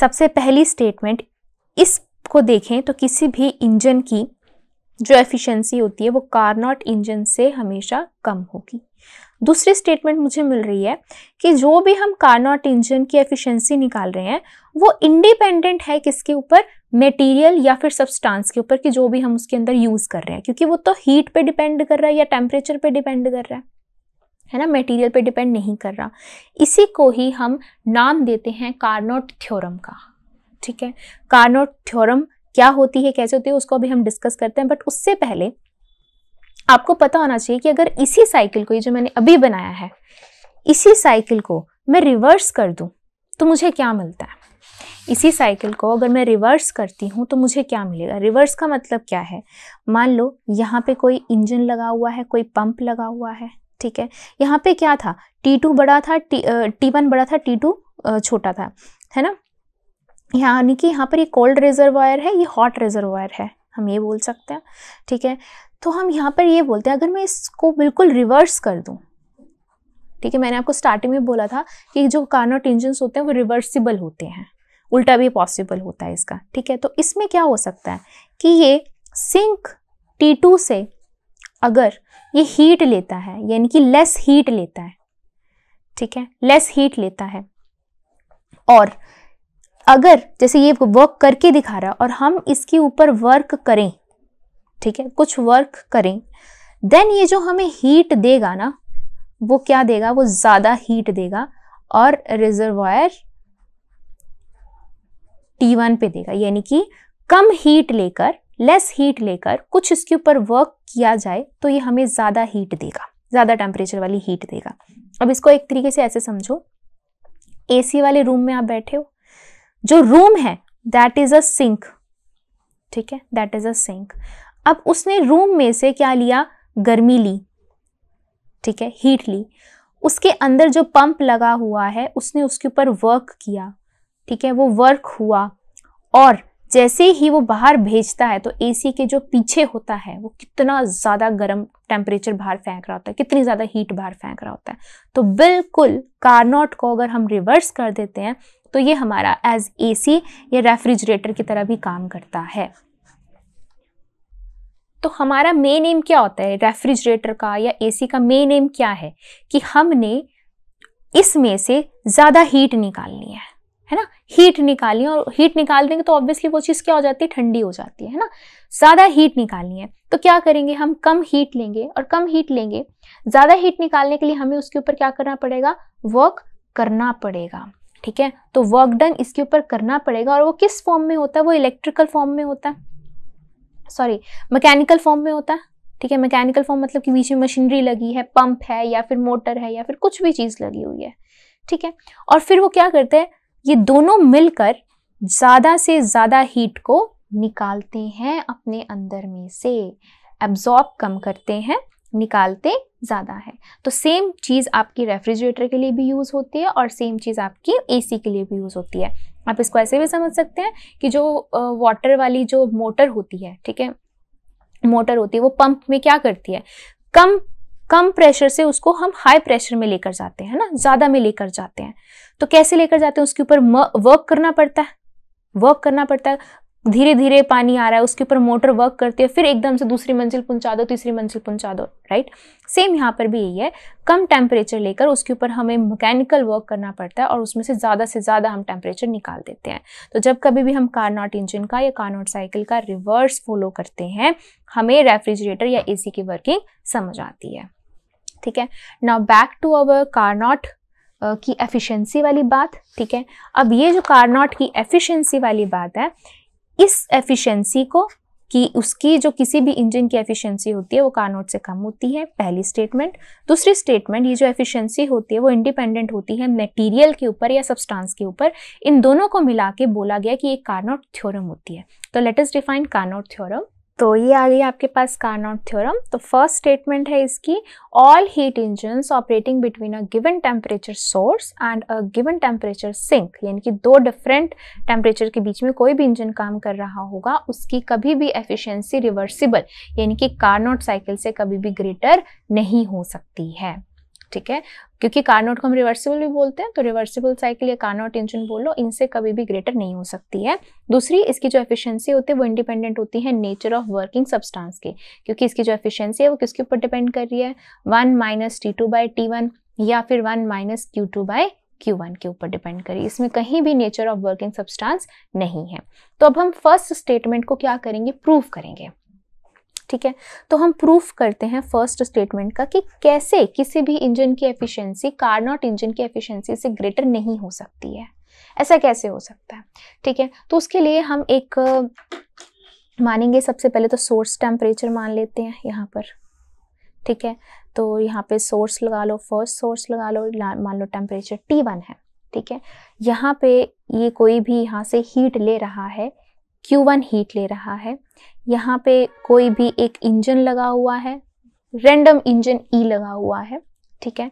सबसे पहली स्टेटमेंट इसको देखें तो किसी भी इंजन की जो एफिशिएंसी होती है वो कारनॉट इंजन से हमेशा कम होगी दूसरी स्टेटमेंट मुझे मिल रही है कि जो भी हम कारनॉट इंजन की एफिशिएंसी निकाल रहे हैं वो इंडिपेंडेंट है किसके ऊपर मटेरियल या फिर सब्सटेंस के ऊपर कि जो भी हम उसके अंदर यूज़ कर रहे हैं क्योंकि वो तो हीट पे डिपेंड कर रहा है या टेम्परेचर पे डिपेंड कर रहा है है ना मटेरियल पे डिपेंड नहीं कर रहा इसी को ही हम नाम देते हैं कार्नोट थ्योरम का ठीक है कार्नोट थ्योरम क्या होती है कैसे होती है उसको अभी हम डिस्कस करते हैं बट उससे पहले आपको पता होना चाहिए कि अगर इसी साइकिल को ये जो मैंने अभी बनाया है इसी साइकिल को मैं रिवर्स कर दूँ तो मुझे क्या मिलता है इसी साइकिल को अगर मैं रिवर्स करती हूँ तो मुझे क्या मिलेगा रिवर्स का मतलब क्या है मान लो यहाँ पे कोई इंजन लगा हुआ है कोई पंप लगा हुआ है ठीक है यहाँ पे क्या था टी टू बड़ा था टी वन बड़ा था टी टू छोटा था है ना यानी कि यहाँ पर ये कोल्ड रिजर्वायर है ये हॉट रिजर्वायर है हम ये बोल सकते हैं ठीक है तो हम यहाँ पर ये बोलते हैं अगर मैं इसको बिल्कुल रिवर्स कर दूँ ठीक है मैंने आपको स्टार्टिंग में बोला था कि जो कार्नोट इंजन होते हैं वो रिवर्सिबल होते हैं उल्टा भी पॉसिबल होता है इसका ठीक है तो इसमें क्या हो सकता है कि ये सिंक टी टू से अगर ये हीट लेता है यानी कि लेस हीट लेता है ठीक है लेस हीट लेता है और अगर जैसे ये वर्क करके दिखा रहा है और हम इसके ऊपर वर्क करें ठीक है कुछ वर्क करें देन ये जो हमें हीट देगा ना वो क्या देगा वो ज़्यादा हीट देगा और रिजर्वायर T1 पे देगा यानी कि कम हीट लेकर लेस हीट लेकर कुछ इसके ऊपर वर्क किया जाए तो ये हमें ज़्यादा हीट देगा ज़्यादा टेम्परेचर वाली हीट देगा अब इसको एक तरीके से ऐसे समझो एसी वाले रूम में आप बैठे हो जो रूम है दैट इज़ अ सिंक ठीक है दैट इज़ अ सिंक अब उसने रूम में से क्या लिया गर्मी ली ठीक है हीट ली उसके अंदर जो पंप लगा हुआ है उसने उसके ऊपर वर्क किया ठीक है वो वर्क हुआ और जैसे ही वो बाहर भेजता है तो एसी के जो पीछे होता है वो कितना ज़्यादा गर्म टेम्परेचर बाहर फेंक रहा होता है कितनी ज़्यादा हीट बाहर फेंक रहा होता है तो बिल्कुल कारनॉट को अगर हम रिवर्स कर देते हैं तो ये हमारा एज ए या रेफ्रिजरेटर की तरह भी काम करता है तो हमारा मेन एम क्या होता है रेफ्रिजरेटर का या एसी का मेन एम क्या है कि हमने इसमें से ज़्यादा हीट निकालनी है है ना हीट निकालिए और हीट निकाल देंगे तो ऑब्वियसली वो चीज़ क्या हो जाती है ठंडी हो जाती है है ना ज़्यादा हीट निकालनी है तो क्या करेंगे हम कम हीट लेंगे और कम हीट लेंगे ज़्यादा हीट निकालने के लिए हमें उसके ऊपर क्या करना पड़ेगा वर्क करना पड़ेगा ठीक है तो वर्क डन इसके ऊपर करना पड़ेगा और वो किस फॉर्म में होता है वो इलेक्ट्रिकल फॉर्म में होता है सॉरी मैकेनिकल फॉर्म में होता है ठीक है मैकेनिकल फॉर्म मतलब कि बीच में मशीनरी लगी है पंप है या फिर मोटर है या फिर कुछ भी चीज़ लगी हुई है ठीक है और फिर वो क्या करते हैं ये दोनों मिलकर ज़्यादा से ज़्यादा हीट को निकालते हैं अपने अंदर में से एब्जॉर्ब कम करते हैं निकालते ज़्यादा है तो सेम चीज़ आपकी रेफ्रिजरेटर के लिए भी यूज़ होती है और सेम चीज़ आपकी एसी के लिए भी यूज़ होती है आप इसको ऐसे भी समझ सकते हैं कि जो वाटर वाली जो मोटर होती है ठीक है मोटर होती है वो पंप में क्या करती है कम कम प्रेशर से उसको हम हाई प्रेशर में लेकर जाते हैं ना ज़्यादा में लेकर जाते हैं तो कैसे लेकर जाते हैं उसके ऊपर वर्क करना पड़ता है वर्क करना पड़ता है धीरे धीरे पानी आ रहा है उसके ऊपर मोटर वर्क करती है फिर एकदम से दूसरी मंजिल पहुंचा दो तीसरी मंजिल पहुंचा दो राइट सेम यहाँ पर भी यही है कम टेम्परेचर लेकर उसके ऊपर हमें मैकेनिकल वर्क करना पड़ता है और उसमें से ज़्यादा से ज़्यादा हम टेम्परेचर निकाल देते हैं तो जब कभी भी हम कारनॉट इंजन का या कारनॉट साइकिल का रिवर्स फॉलो करते हैं हमें रेफ्रिजरेटर या ए की वर्किंग समझ आती है ठीक है now back to our Carnot की एफिशिएंसी वाली बात ठीक है अब ये जो कारनॉट की एफिशिएंसी वाली बात है इस एफिशिएंसी को कि उसकी जो किसी भी इंजन की एफिशिएंसी होती है वो कारनॉट से कम होती है पहली स्टेटमेंट दूसरी स्टेटमेंट ये जो एफिशिएंसी होती है वो इंडिपेंडेंट होती है मटेरियल के ऊपर या सब्सटेंस के ऊपर इन दोनों को मिला के बोला गया कि ये कारनॉट थ्योरम होती है तो लेटेस्ट डिफाइन कारनॉट थ्योरम तो ये आ गई आपके पास कार्नॉट थ्योरम तो फर्स्ट स्टेटमेंट है इसकी all heat engine operating between a given temperature source and a given temperature sink यानी कि दो डिफरेंट टेम्परेचर के बीच में कोई भी इंजन काम कर रहा होगा उसकी कभी भी एफिशिएंसी रिवर्सिबल यानी कि कार्नॉट साइकिल से कभी भी ग्रेटर नहीं हो सकती है ठीक है क्योंकि कार्नोट को हम रिवर्सिबल भी बोलते हैं तो रिवर्सिबल साइकिल या कार्नोट इंजन बोलो इनसे कभी भी ग्रेटर नहीं हो सकती है दूसरी इसकी जो एफिशिएंसी होती है वो इंडिपेंडेंट होती है नेचर ऑफ वर्किंग सब्सटेंस की क्योंकि इसकी जो एफिशिएंसी है वो किसके ऊपर डिपेंड कर रही है one minus T two by T one या फिर one minus Q two by Q one के ऊपर डिपेंड करी इसमें कहीं भी नेचर ऑफ वर्किंग सब्सटेंस नहीं है तो अब हम फर्स्ट स्टेटमेंट को क्या करेंगे प्रूफ करेंगे ठीक है तो हम प्रूफ करते हैं फर्स्ट स्टेटमेंट का कि कैसे किसी भी इंजन की एफिशिएंसी नॉट इंजन की एफिशिएंसी से ग्रेटर नहीं हो सकती है ऐसा कैसे हो सकता है ठीक है तो उसके लिए हम एक मानेंगे सबसे पहले तो सोर्स टेम्परेचर मान लेते हैं यहाँ पर ठीक है तो यहाँ पे सोर्स लगा लो फर्स्ट सोर्स लगा लो मान लो टेम्परेचर टी वन है ठीक है यहाँ पे ये कोई भी यहाँ से हीट ले रहा है Q1 हीट ले रहा है यहाँ पे कोई भी एक इंजन लगा हुआ है रेंडम इंजन ई लगा हुआ है ठीक है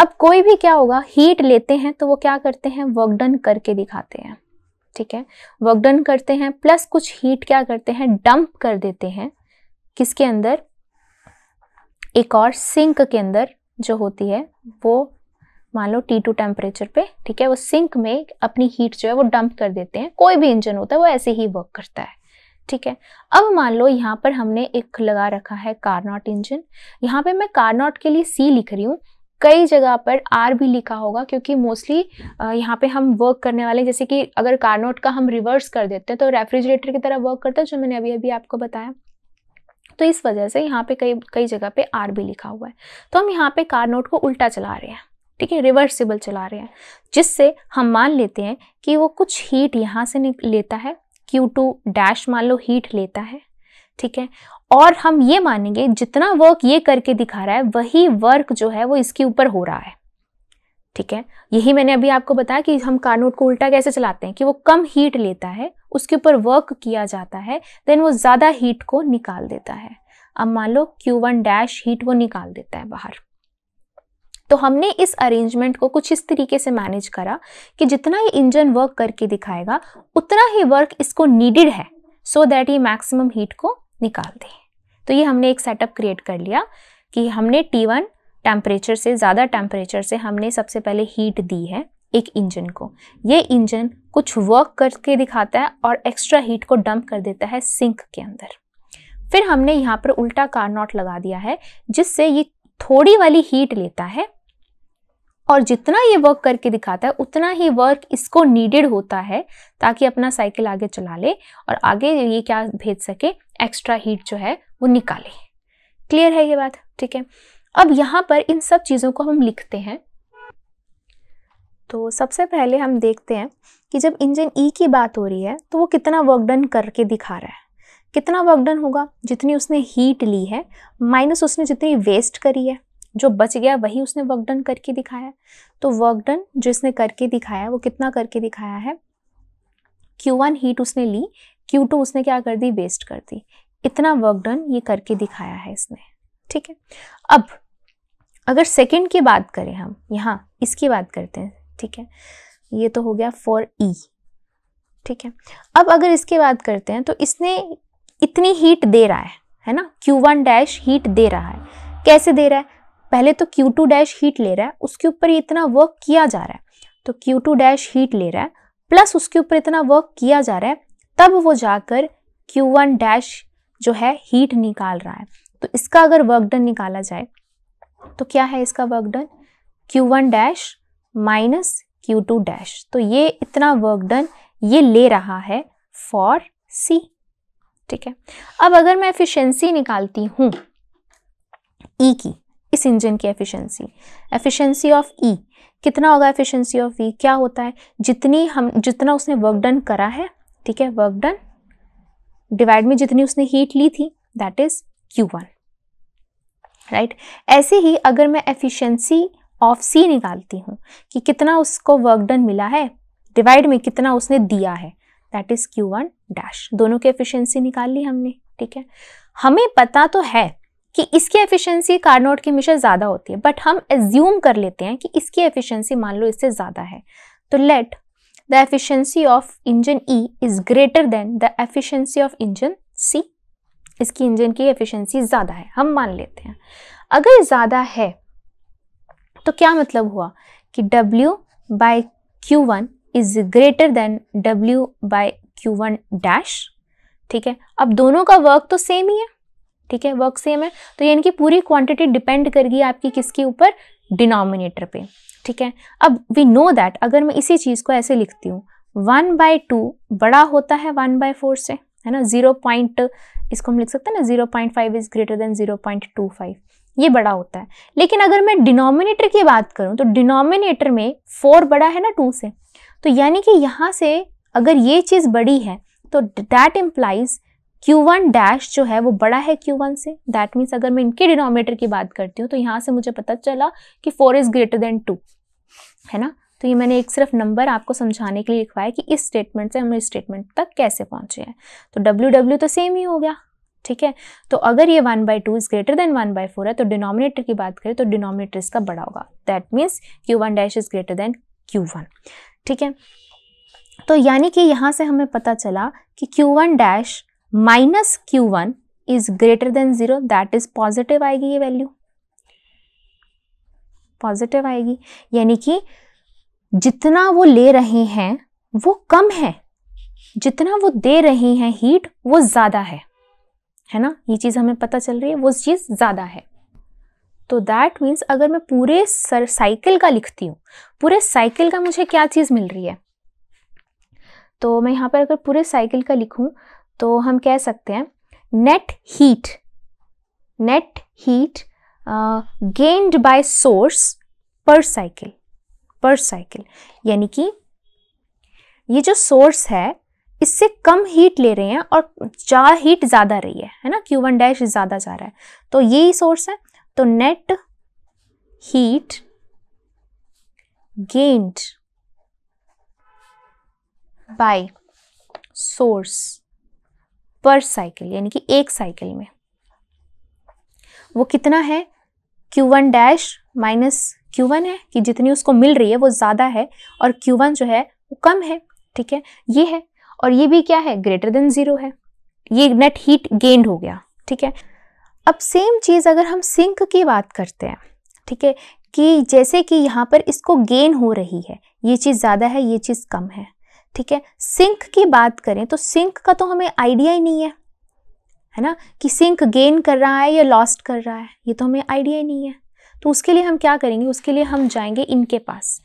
अब कोई भी क्या होगा हीट लेते हैं तो वो क्या करते हैं वर्क डन करके दिखाते हैं ठीक है वर्क डन करते हैं प्लस कुछ हीट क्या करते हैं डंप कर देते हैं किसके अंदर एक और सिंक के अंदर जो होती है वो मान लो टी टू टेम्परेचर पे ठीक है वो सिंक में अपनी हीट जो है वो डंप कर देते हैं कोई भी इंजन होता है वो ऐसे ही वर्क करता है ठीक है अब मान लो यहाँ पर हमने एक लगा रखा है कारनॉट इंजन यहाँ पे मैं कारनॉट के लिए सी लिख रही हूँ कई जगह पर आर भी लिखा होगा क्योंकि मोस्टली यहाँ पे हम वर्क करने वाले जैसे कि अगर कारनॉट का हम रिवर्स कर देते हैं तो रेफ्रिजरेटर की तरह वर्क करता है जो मैंने अभी अभी आपको बताया तो इस वजह से यहाँ पे कई कई जगह पे आर भी लिखा हुआ है तो हम यहाँ पे कारनोट को उल्टा चला रहे हैं ठीक है रिवर्सिबल चला रहे हैं जिससे हम मान लेते हैं कि वो कुछ हीट यहाँ से लेता है क्यू टू डैश मान लो हीट लेता है ठीक है और हम ये मानेंगे जितना वर्क ये करके दिखा रहा है वही वर्क जो है वो इसके ऊपर हो रहा है ठीक है यही मैंने अभी आपको बताया कि हम कार्नोट को उल्टा कैसे चलाते हैं कि वो कम हीट लेता है उसके ऊपर वर्क किया जाता है देन वो ज़्यादा हीट को निकाल देता है अब मान लो क्यू वन डैश हीट वो निकाल देता है बाहर तो हमने इस अरेंजमेंट को कुछ इस तरीके से मैनेज करा कि जितना ये इंजन वर्क करके दिखाएगा उतना ही वर्क इसको नीडेड है सो so दैट ये मैक्सिमम हीट को निकाल दें तो ये हमने एक सेटअप क्रिएट कर लिया कि हमने टी वन टेम्परेचर से ज़्यादा टेम्परेचर से हमने सबसे पहले हीट दी है एक इंजन को ये इंजन कुछ वर्क करके दिखाता है और एक्स्ट्रा हीट को डंप कर देता है सिंक के अंदर फिर हमने यहाँ पर उल्टा कार नॉट लगा दिया है जिससे ये थोड़ी वाली हीट लेता है और जितना ये वर्क करके दिखाता है उतना ही वर्क इसको नीडेड होता है ताकि अपना साइकिल आगे चला ले और आगे ये क्या भेज सके एक्स्ट्रा हीट जो है वो निकाले क्लियर है ये बात ठीक है अब यहाँ पर इन सब चीज़ों को हम लिखते हैं तो सबसे पहले हम देखते हैं कि जब इंजन ई e की बात हो रही है तो वो कितना वर्क डन करके दिखा रहा है कितना वर्क डन होगा जितनी उसने हीट ली है माइनस उसने जितनी वेस्ट करी है जो बच गया वही उसने वर्क डन करके दिखाया तो वर्क डन जो इसने करके दिखाया वो कितना करके दिखाया है क्यू वन हीट उसने ली क्यू टू उसने क्या कर दी वेस्ट कर दी इतना वर्क डन ये करके दिखाया है इसने ठीक है अब अगर सेकेंड की बात करें हम यहाँ इसकी बात करते हैं ठीक है ये तो हो गया फॉर ई e। ठीक है अब अगर इसकी बात करते हैं तो इसने इतनी हीट दे रहा है है ना Q1 डैश हीट दे रहा है कैसे दे रहा है पहले तो क्यू टू डैश हीट ले रहा है उसके ऊपर इतना वर्क किया जा रहा है तो क्यू टू डैश हीट ले रहा है प्लस उसके ऊपर इतना वर्क किया जा रहा है तब वो जाकर क्यू वन डैश जो है हीट निकाल रहा है तो इसका अगर वर्क डन निकाला जाए तो क्या है इसका work done Q one dash minus Q two dash तो ये इतना वर्क डन ये ले रहा है फॉर सी ठीक है अब अगर मैं एफिशिएंसी निकालती हूँ ई e की इस इंजन की एफिशिएंसी एफिशिएंसी ऑफ ई कितना होगा एफिशिएंसी ऑफ ई क्या होता है जितनी हम जितना उसने वर्क डन करा है ठीक है वर्क डन डिवाइड में जितनी उसने हीट ली थी that is Q one right ऐसे ही अगर मैं एफिशिएंसी ऑफ सी निकालती हूँ कि कितना उसको वर्क डन मिला है डिवाइड में कितना उसने दिया है that is Q one dash दोनों की एफिशिएंसी निकाल ली हमने ठीक है हमें पता तो है कि इसकी एफिशिएंसी कार्नोट की हमेशा ज़्यादा होती है बट हम एज्यूम कर लेते हैं कि इसकी एफिशिएंसी मान लो इससे ज़्यादा है तो let the efficiency of engine E is greater than the efficiency of engine C इसकी इंजन की एफिशिएंसी ज़्यादा है हम मान लेते हैं अगर ज़्यादा है तो क्या मतलब हुआ कि W by Q one is greater than W by Q one dash ठीक है अब दोनों का वर्क तो सेम ही है ठीक है वर्क सेम है तो यानी कि पूरी क्वांटिटी डिपेंड करगी आपकी किसके ऊपर डिनोमिनेटर पे ठीक है अब वी नो दैट अगर मैं इसी चीज़ को ऐसे लिखती हूँ वन बाय टू बड़ा होता है वन बाय फोर से है ना ज़ीरो पॉइंट इसको हम लिख सकते हैं ना zero point five is greater than zero point two five ये बड़ा होता है लेकिन अगर मैं डिनोमिनेटर की बात करूँ तो डिनोमिनेटर में फोर बड़ा है ना टू से तो यानी कि यहाँ से अगर ये चीज़ बड़ी है तो that implies Q one dash जो है वो बड़ा है क्यू वन से दैट मीन्स अगर मैं इनके डिनोमिनेटर की बात करती हूँ तो यहाँ से मुझे पता चला कि four is greater than two है ना तो ये मैंने एक सिर्फ नंबर आपको समझाने के लिए लिखवाया कि इस स्टेटमेंट से हम इस स्टेटमेंट तक कैसे पहुँचे हैं तो डब्ल्यू डब्ल्यू तो सेम ही हो गया ठीक है तो अगर ये one by two is greater than one by four है तो डिनोमिनेटर की बात करें तो डिनोमिनेटर इसका बड़ा होगा that means Q one dash is greater than Q one ठीक है तो यानी कि यहाँ से हमें पता चला कि Q one dash minus Q one is greater than zero that is positive आएगी ये वैल्यू पॉजिटिव आएगी यानी कि जितना वो ले रहे हैं वो कम है जितना वो दे रहे हैं हीट वो ज़्यादा है है ना ये चीज़ हमें पता चल रही है वो चीज़ ज़्यादा है तो दैट मीन्स अगर मैं पूरे सर साइकिल का लिखती हूँ पूरे साइकिल का मुझे क्या चीज़ मिल रही है तो मैं यहाँ पर अगर पूरे साइकिल का लिखूँ तो हम कह सकते हैं net heat net heat gained by source per cycle per cycle यानी कि ये जो सोर्स है इससे कम हीट ले रहे हैं और जा हीट ज़्यादा रही है है ना क्यू वन डैश ज़्यादा जा रहा है तो यही सोर्स है तो net heat gained by source per cycle यानी कि एक साइकिल में वो कितना है Q1 one dash minus Q है कि जितनी उसको मिल रही है वो ज़्यादा है और Q1 जो है वो कम है ठीक है ये है और ये भी क्या है ग्रेटर देन ज़ीरो है ये नेट हीट गेंड हो गया ठीक है अब सेम चीज़ अगर हम सिंक की बात करते हैं ठीक है कि जैसे कि यहाँ पर इसको गेन हो रही है ये चीज़ ज़्यादा है ये चीज़ कम है ठीक है सिंक की बात करें तो सिंक का तो हमें आइडिया ही नहीं है है ना कि सिंक गेन कर रहा है या लॉस्ट कर रहा है ये तो हमें आइडिया ही नहीं है तो उसके लिए हम क्या करेंगे उसके लिए हम जाएंगे इनके पास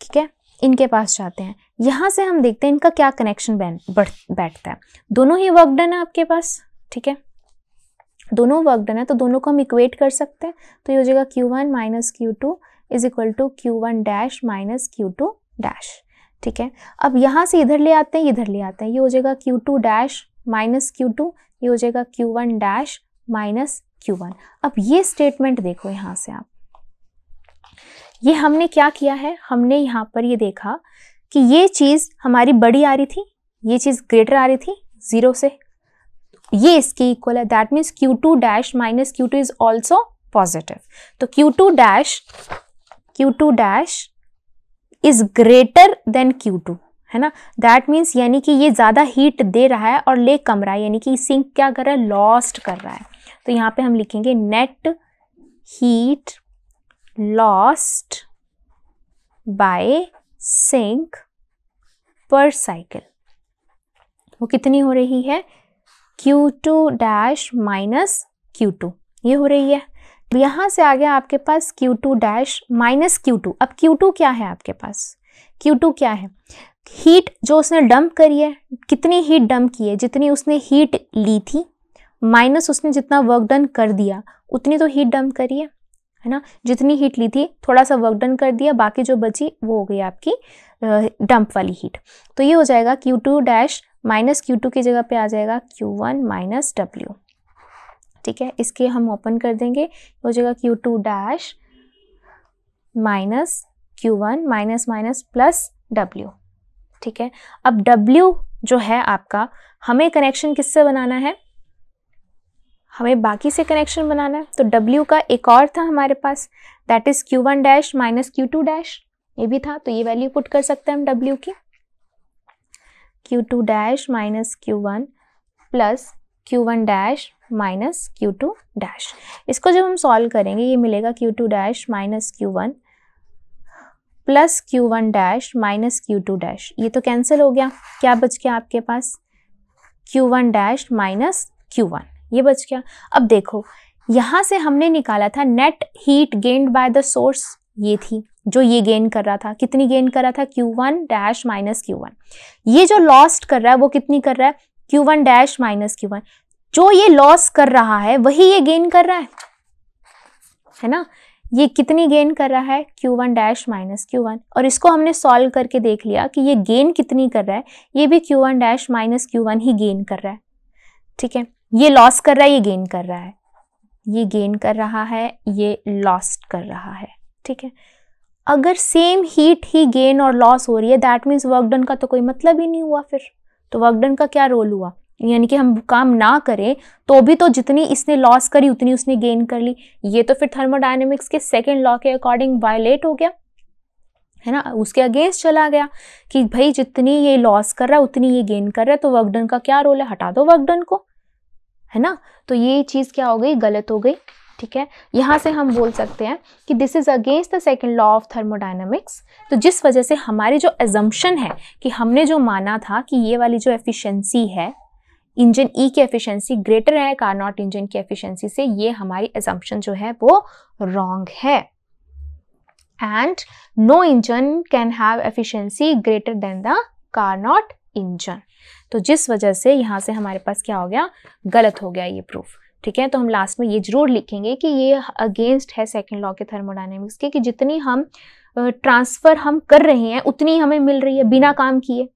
ठीक है इनके पास जाते हैं यहाँ से हम देखते हैं इनका क्या कनेक्शन बैठता है दोनों ही वर्क डन है आपके पास ठीक है दोनों वर्क डन है तो दोनों को हम इक्वेट कर सकते हैं तो ये हो जाएगा Q one minus Q two is equal to Q one dash minus Q two dash ठीक है अब यहाँ से इधर ले आते हैं इधर ले आते हैं ये हो जाएगा Q two dash minus Q two ये हो जाएगा Q one dash minus Q one अब ये स्टेटमेंट देखो यहाँ से आप ये हमने क्या किया है हमने यहाँ पर ये देखा कि ये चीज़ हमारी बड़ी आ रही थी ये चीज़ ग्रेटर आ रही थी ज़ीरो से ये इसकी इक्वल है that means Q two dash minus Q two is also positive तो Q two dash Q two dash is greater than Q two है ना दैट मीन्स यानी कि ये ज़्यादा हीट दे रहा है और ले कम रहा है यानी कि सिंक क्या कर रहा है लॉस्ट कर रहा है तो यहाँ पे हम लिखेंगे net heat lost by sink per cycle वो कितनी हो रही है Q2 two dash minus Q ये हो रही है यहाँ से आ गया आपके पास Q2 two dash minus Q अब Q2 क्या है आपके पास Q2 क्या है हीट जो उसने डंप करी है कितनी हीट डंप की है जितनी उसने हीट ली थी माइनस उसने जितना वर्क डन कर दिया उतनी तो हीट डंप करी है है ना जितनी हीट ली थी थोड़ा सा वर्क डन कर दिया बाकी जो बची वो हो गई आपकी डंप वाली हीट तो ये हो जाएगा Q two dash minus Q two की जगह पे आ जाएगा क्यू वन माइनस डब्ल्यू ठीक है इसके हम ओपन कर देंगे हो जाएगा Q two dash minus Q one minus minus plus W ठीक है अब डब्ल्यू जो है आपका हमें कनेक्शन किससे बनाना है हमें बाकी से कनेक्शन बनाना है तो W का एक और था हमारे पास that is Q1 one dash minus Q two dash ये भी था तो ये वैल्यू पुट कर सकते हैं हम W की Q2 two dash minus Q one plus Q one dash minus Q two dash इसको जब हम सॉल्व करेंगे ये मिलेगा Q two dash minus Q one plus Q one dash minus Q two dash ये तो कैंसिल हो गया क्या बच गया आपके पास Q one dash minus Q one ये बच गया अब देखो यहाँ से हमने निकाला था net heat gained by the source ये थी जो ये गेन कर रहा था कितनी गेन कर रहा था Q one dash minus Q one ये जो लॉस्ट कर रहा है वो कितनी कर रहा है Q one dash minus Q one जो ये लॉस कर रहा है वही ये गेन कर रहा है है ना ये कितनी गेन कर रहा है Q1 one dash minus Q और इसको हमने सॉल्व करके देख लिया कि ये गेन कितनी कर रहा है ये भी Q1 one dash minus Q ही गेन कर रहा है ठीक है ये लॉस कर रहा है ये गेन कर रहा है ये गेन कर रहा है ये लॉस्ट कर रहा है ठीक है अगर सेम हीट ही गेन और लॉस हो रही है दैट मीन्स वर्कडन का तो कोई मतलब ही नहीं हुआ फिर तो वर्कडन का क्या रोल हुआ यानी कि हम काम ना करें तो भी तो जितनी इसने लॉस करी उतनी उसने गेन कर ली ये तो फिर थर्मोडाइनमिक्स के सेकेंड लॉ के अकॉर्डिंग वायलेट हो गया है ना उसके अगेंस्ट चला गया कि भाई जितनी ये लॉस कर रहा है उतनी ये गेन कर रहा है तो वर्कडन का क्या रोल है हटा दो वर्कडन को है ना तो ये चीज़ क्या हो गई गलत हो गई ठीक है यहाँ से हम बोल सकते हैं कि this is against the second law of thermodynamics तो जिस वजह से हमारी जो एजम्पन है कि हमने जो माना था कि ये वाली जो एफिशेंसी है इंजन ई e की एफिशिएंसी ग्रेटर है कार नॉट इंजन की एफिशिएंसी से ये हमारी एजम्पन जो है वो रॉन्ग है and no engine can have efficiency greater than the Carnot engine तो जिस वजह से यहाँ से हमारे पास क्या हो गया गलत हो गया ये प्रूफ ठीक है तो हम लास्ट में ये जरूर लिखेंगे कि ये अगेंस्ट है सेकेंड लॉ के थर्मोडाइनमिक्स के कि जितनी हम ट्रांसफ़र हम कर रहे हैं उतनी हमें मिल रही है बिना काम किए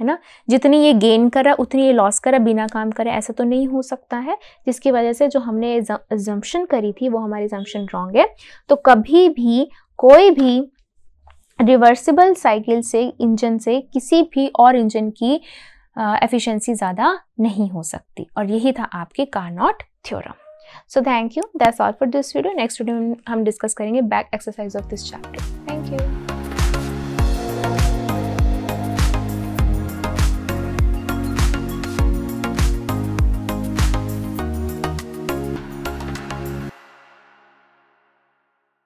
है ना जितनी ये गेन करा उतनी ये लॉस करा बिना काम करे ऐसा तो नहीं हो सकता है जिसकी वजह से जो हमने एजम्पन करी थी वो हमारी एजम्पन रॉन्ग है तो कभी भी कोई भी रिवर्सिबल साइकिल से इंजन से किसी भी और इंजन की एफिशिएंसी ज़्यादा नहीं हो सकती और यही था आपके Carnot theorem so thank you that's all for this video next video में हम डिस्कस करेंगे back exercise of this chapter thank you